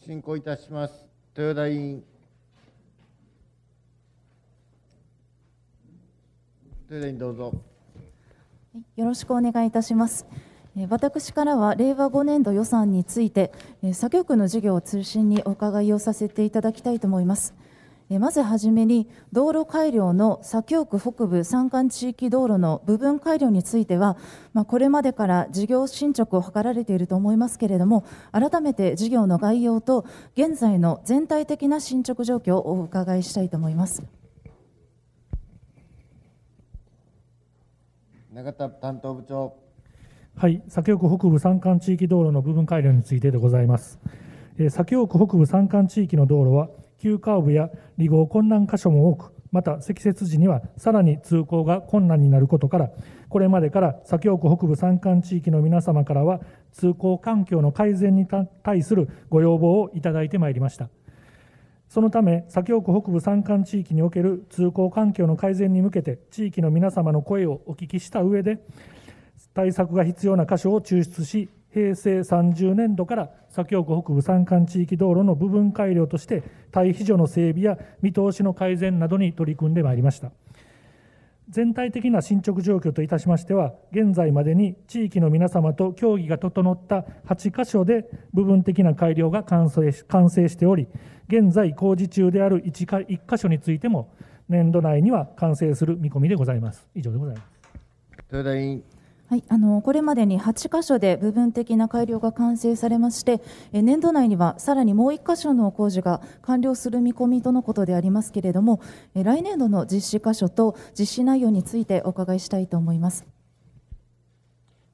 進行いたします豊田委員豊田委員どうぞ。よろしくお願いいたします。私からは令和5年度予算について、左区の事業を中心にお伺いをさせていただきたいと思います。まずはじめに、道路改良の左京区北部山間地域道路の部分改良については、まあ、これまでから事業進捗を図られていると思いますけれども、改めて事業の概要と現在の全体的な進捗状況をお伺いしたいと思います。永田担当部長。はい、左京区北部山間地域道路の部分改良についてでございます。え左京区北部山間地域の道路は、急カーブや離合困難箇所も多く、また積雪時にはさらに通行が困難になることから、これまでから左京区北部山間地域の皆様からは、通行環境の改善に対するご要望をいただいてまいりました。そのため、左京区北部山間地域における通行環境の改善に向けて、地域の皆様の声をお聞きした上で、対策が必要な箇所を抽出し、平成30年度から左京区北部山間地域道路の部分改良として、退避所の整備や見通しの改善などに取り組んでまいりました。全体的な進捗状況といたしましては、現在までに地域の皆様と協議が整った8か所で部分的な改良が完成しており、現在工事中である 1, か1箇所についても、年度内には完成する見込みでございます。以上でございます豊田委員はい、あのこれまでに8か所で部分的な改良が完成されましてえ年度内にはさらにもう1か所の工事が完了する見込みとのことでありますけれどもえ来年度の実施箇所と実施内容についてお伺いしたいと思います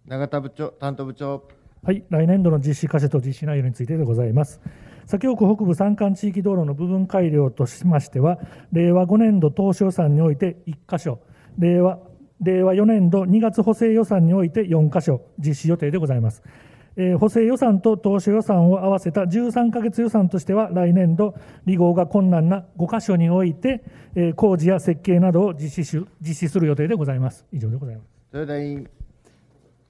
永田部長担当部長はい来年度の実施箇所と実施内容についてでございます先ほ北部山間地域道路の部分改良としましては令和5年度当初予算において1箇所令和令和4年度2月補正予算において4箇所実施予定でございます。えー、補正予算と当初予算を合わせた13か月予算としては、来年度、離合が困難な5箇所において、えー、工事や設計などを実施し実施する予定でございます。以上でございます。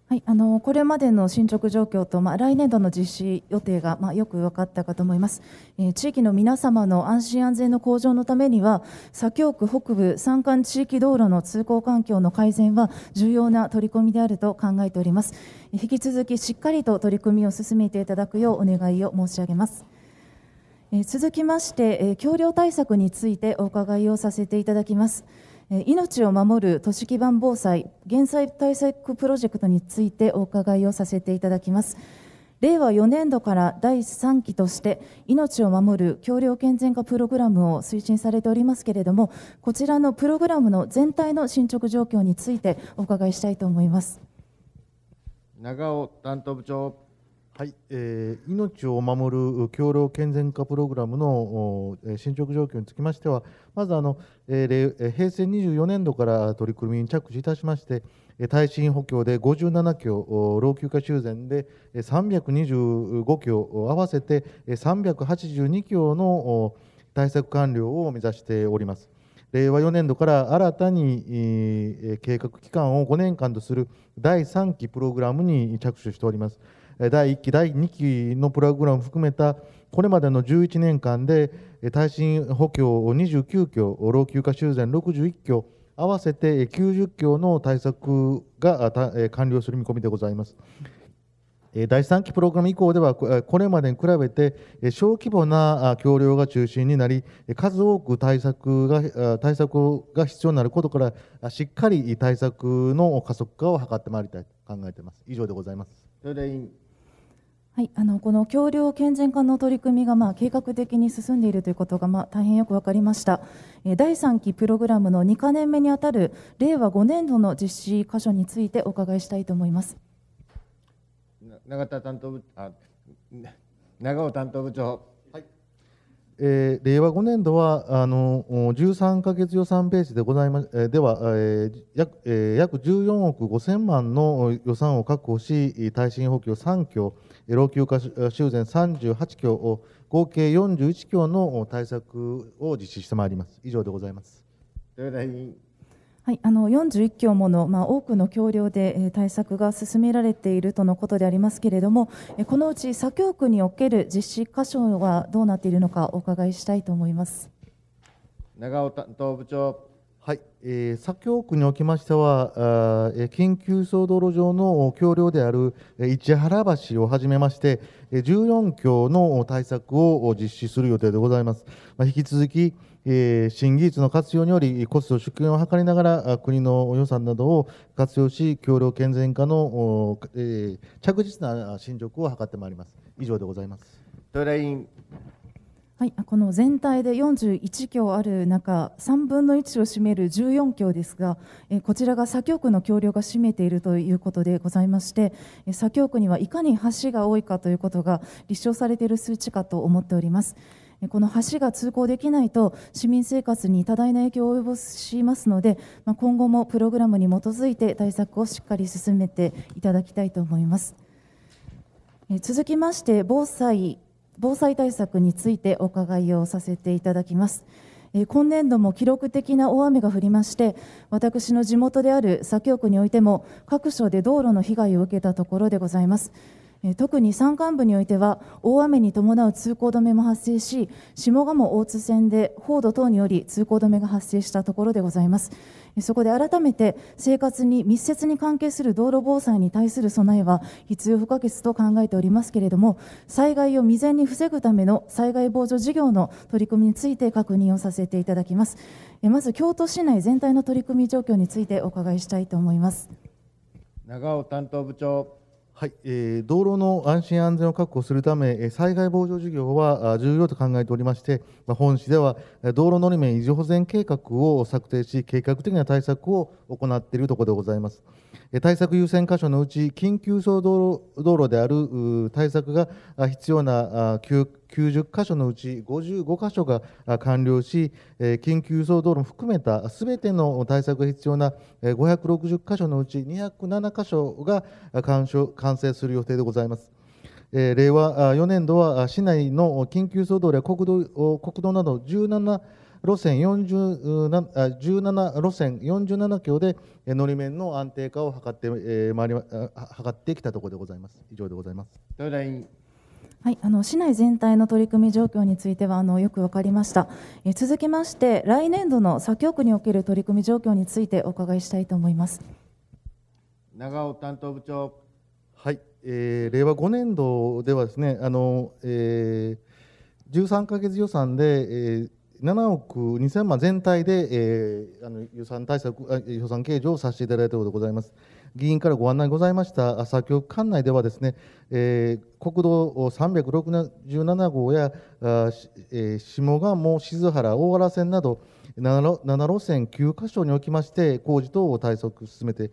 はい、あのこれまでの進捗状況と、まあ、来年度の実施予定が、まあ、よく分かったかと思います、えー、地域の皆様の安心安全の向上のためには左京区北部山間地域道路の通行環境の改善は重要な取り組みであると考えております引き続きしっかりと取り組みを進めていただくようお願いを申し上げます続きまして、えー、橋梁対策についてお伺いをさせていただきます。命を守る都市基盤防災減災対策プロジェクトについてお伺いをさせていただきます令和4年度から第3期として命を守る橋梁健全化プログラムを推進されておりますけれどもこちらのプログラムの全体の進捗状況についてお伺いしたいと思います長尾担当部長はい、えー、命を守る共同健全化プログラムの進捗状況につきましては、まずあの、えー、平成24年度から取り組みに着手いたしまして、耐震補強で57橋、老朽化修繕で325橋、合わせて382橋の対策完了を目指しております。令和4年度から新たに計画期間を5年間とする第3期プログラムに着手しております。第1期、第2期のプログラム含めたこれまでの11年間で耐震補強を29強、老朽化修繕61強、合わせて90強の対策が完了する見込みでございます。第3期プログラム以降ではこれまでに比べて小規模な橋梁が中心になり数多く対策が対策が必要になることからしっかり対策の加速化を図ってまいりたいと考えています。以上でございます。はい、あのこの橋梁健全化の取り組みがまあ計画的に進んでいるということがまあ大変よく分かりました、え第3期プログラムの2か年目にあたる令和5年度の実施箇所についてお伺いしたいと思います永田担当部あ長尾担当部長、はいえー、令和5年度はあの13か月予算ペースでございまでは、えー、約えー、約14億5000万の予算を確保し耐震補強3強老朽化修繕38橋を合計41橋の対策を実施してまいります。以上でございます。はい、あの41橋もの、まあ、多くの橋梁で、え対策が進められているとのことでありますけれども、えこのうち左京区における実施箇所はどうなっているのかお伺いしたいと思います長尾担当部長はい、えー、左京区におきましては、緊急総道路上の橋梁である市原橋をはじめまして、14橋の対策を実施する予定でございます。まあ、引き続き、えー、新技術の活用によりコスト縮減を図りながら国の予算などを活用し、橋梁健全化の、えー、着実な進捗を図ってまいります。以上でございます。はい、この全体で41強ある中、3分の1を占める14強ですが、こちらが左京区の橋梁が占めているということでございまして、左京区にはいかに橋が多いかということが立証されている数値かと思っております。この橋が通行できないと市民生活に多大な影響を及ぼしますので、ま今後もプログラムに基づいて対策をしっかり進めていただきたいと思います。続きまして防災防災対策についてお伺いをさせていただきます。今年度も記録的な大雨が降りまして、私の地元である左京区においても、各所で道路の被害を受けたところでございます。特に山間部においては、大雨に伴う通行止めも発生し、下鴨大津線で高度等により通行止めが発生したところでございます。そこで改めて生活に密接に関係する道路防災に対する備えは必要不可欠と考えておりますけれども災害を未然に防ぐための災害防除事業の取り組みについて確認をさせていただきますまず京都市内全体の取り組み状況についてお伺いしたいと思います長尾担当部長はい、えー、道路の安心安全を確保するため、災害防除事業は重要と考えておりまして、本市では道路のり面維持保全計画を策定し、計画的な対策を行っているところでございます。対策優先箇所のうち、緊急走道路道路である対策が必要な急90箇所のうち55箇所が完了し、緊急輸送道路も含めたすべての対策が必要な560箇所のうち207箇所が完成する予定でございます。令和4年度は市内の緊急輸送道路や国道国道など17路線 47, 17路線47キでのり面の安定化を図って,、えー、まり図ってきたところでございます。以上でございます。はい、あの市内全体の取り組み状況についてはあのよく分かりましたえ続きまして来年度の左京区における取り組み状況についてお伺いしたいと思います長尾担当部長はい、えー、令和5年度ではですねあの、えー、13か月予算で、えー7億2000万全体で、えー、あの予算対策予算計上をさせていただいたことでございます。議員からご案内ございました左京管内ではですね、えー、国道367号やあ、えー、下鴨、静原、大原線など7路 ,7 路線9箇所におきまして工事等を対策進めて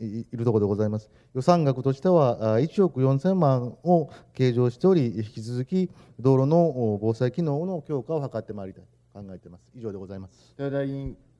いるところでございます予算額としては1億4000万を計上しており引き続き道路の防災機能の強化を図ってまいりたいと考えています以上でございます。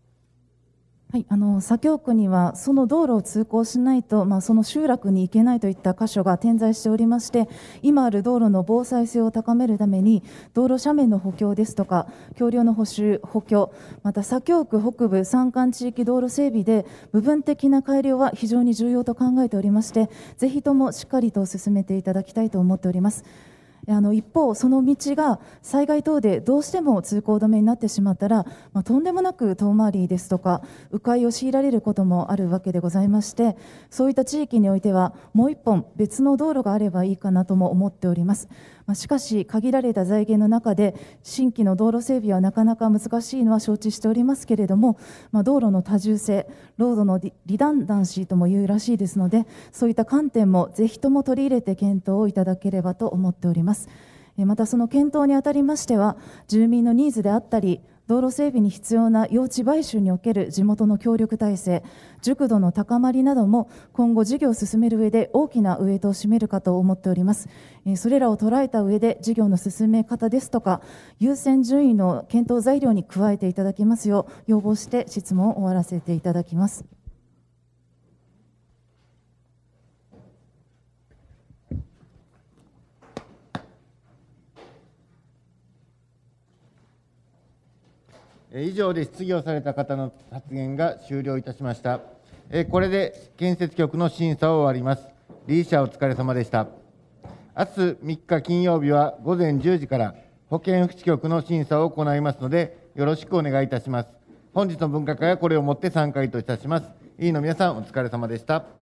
はい、あの左京区にはその道路を通行しないと、まあ、その集落に行けないといった箇所が点在しておりまして今ある道路の防災性を高めるために道路斜面の補強ですとか橋梁の補修補強また左京区北部山間地域道路整備で部分的な改良は非常に重要と考えておりましてぜひともしっかりと進めていただきたいと思っております。あの一方、その道が災害等でどうしても通行止めになってしまったら、まあ、とんでもなく遠回りですとか迂回を強いられることもあるわけでございましてそういった地域においてはもう1本別の道路があればいいかなとも思っております。まあ、しかし、限られた財源の中で新規の道路整備はなかなか難しいのは承知しておりますけれども、まあ、道路の多重性、ロードのリダンダンシーともいうらしいですので、そういった観点もぜひとも取り入れて検討をいただければと思っております。またその検討にあたりましては、住民のニーズであったり、道路整備に必要な用地買収における地元の協力体制、熟度の高まりなども今後事業を進める上で大きなウエイトを占めるかと思っております。それらを捉えた上で事業の進め方ですとか、優先順位の検討材料に加えていただきますよう要望して質問を終わらせていただきます。以上で質疑をされた方の発言が終了いたしました。これで建設局の審査を終わります。理事者お疲れ様でした。明日3日金曜日は午前10時から保健福祉局の審査を行いますので、よろしくお願いいたします。本日の分科会はこれをもって参加といたします。委員の皆さん、お疲れ様でした。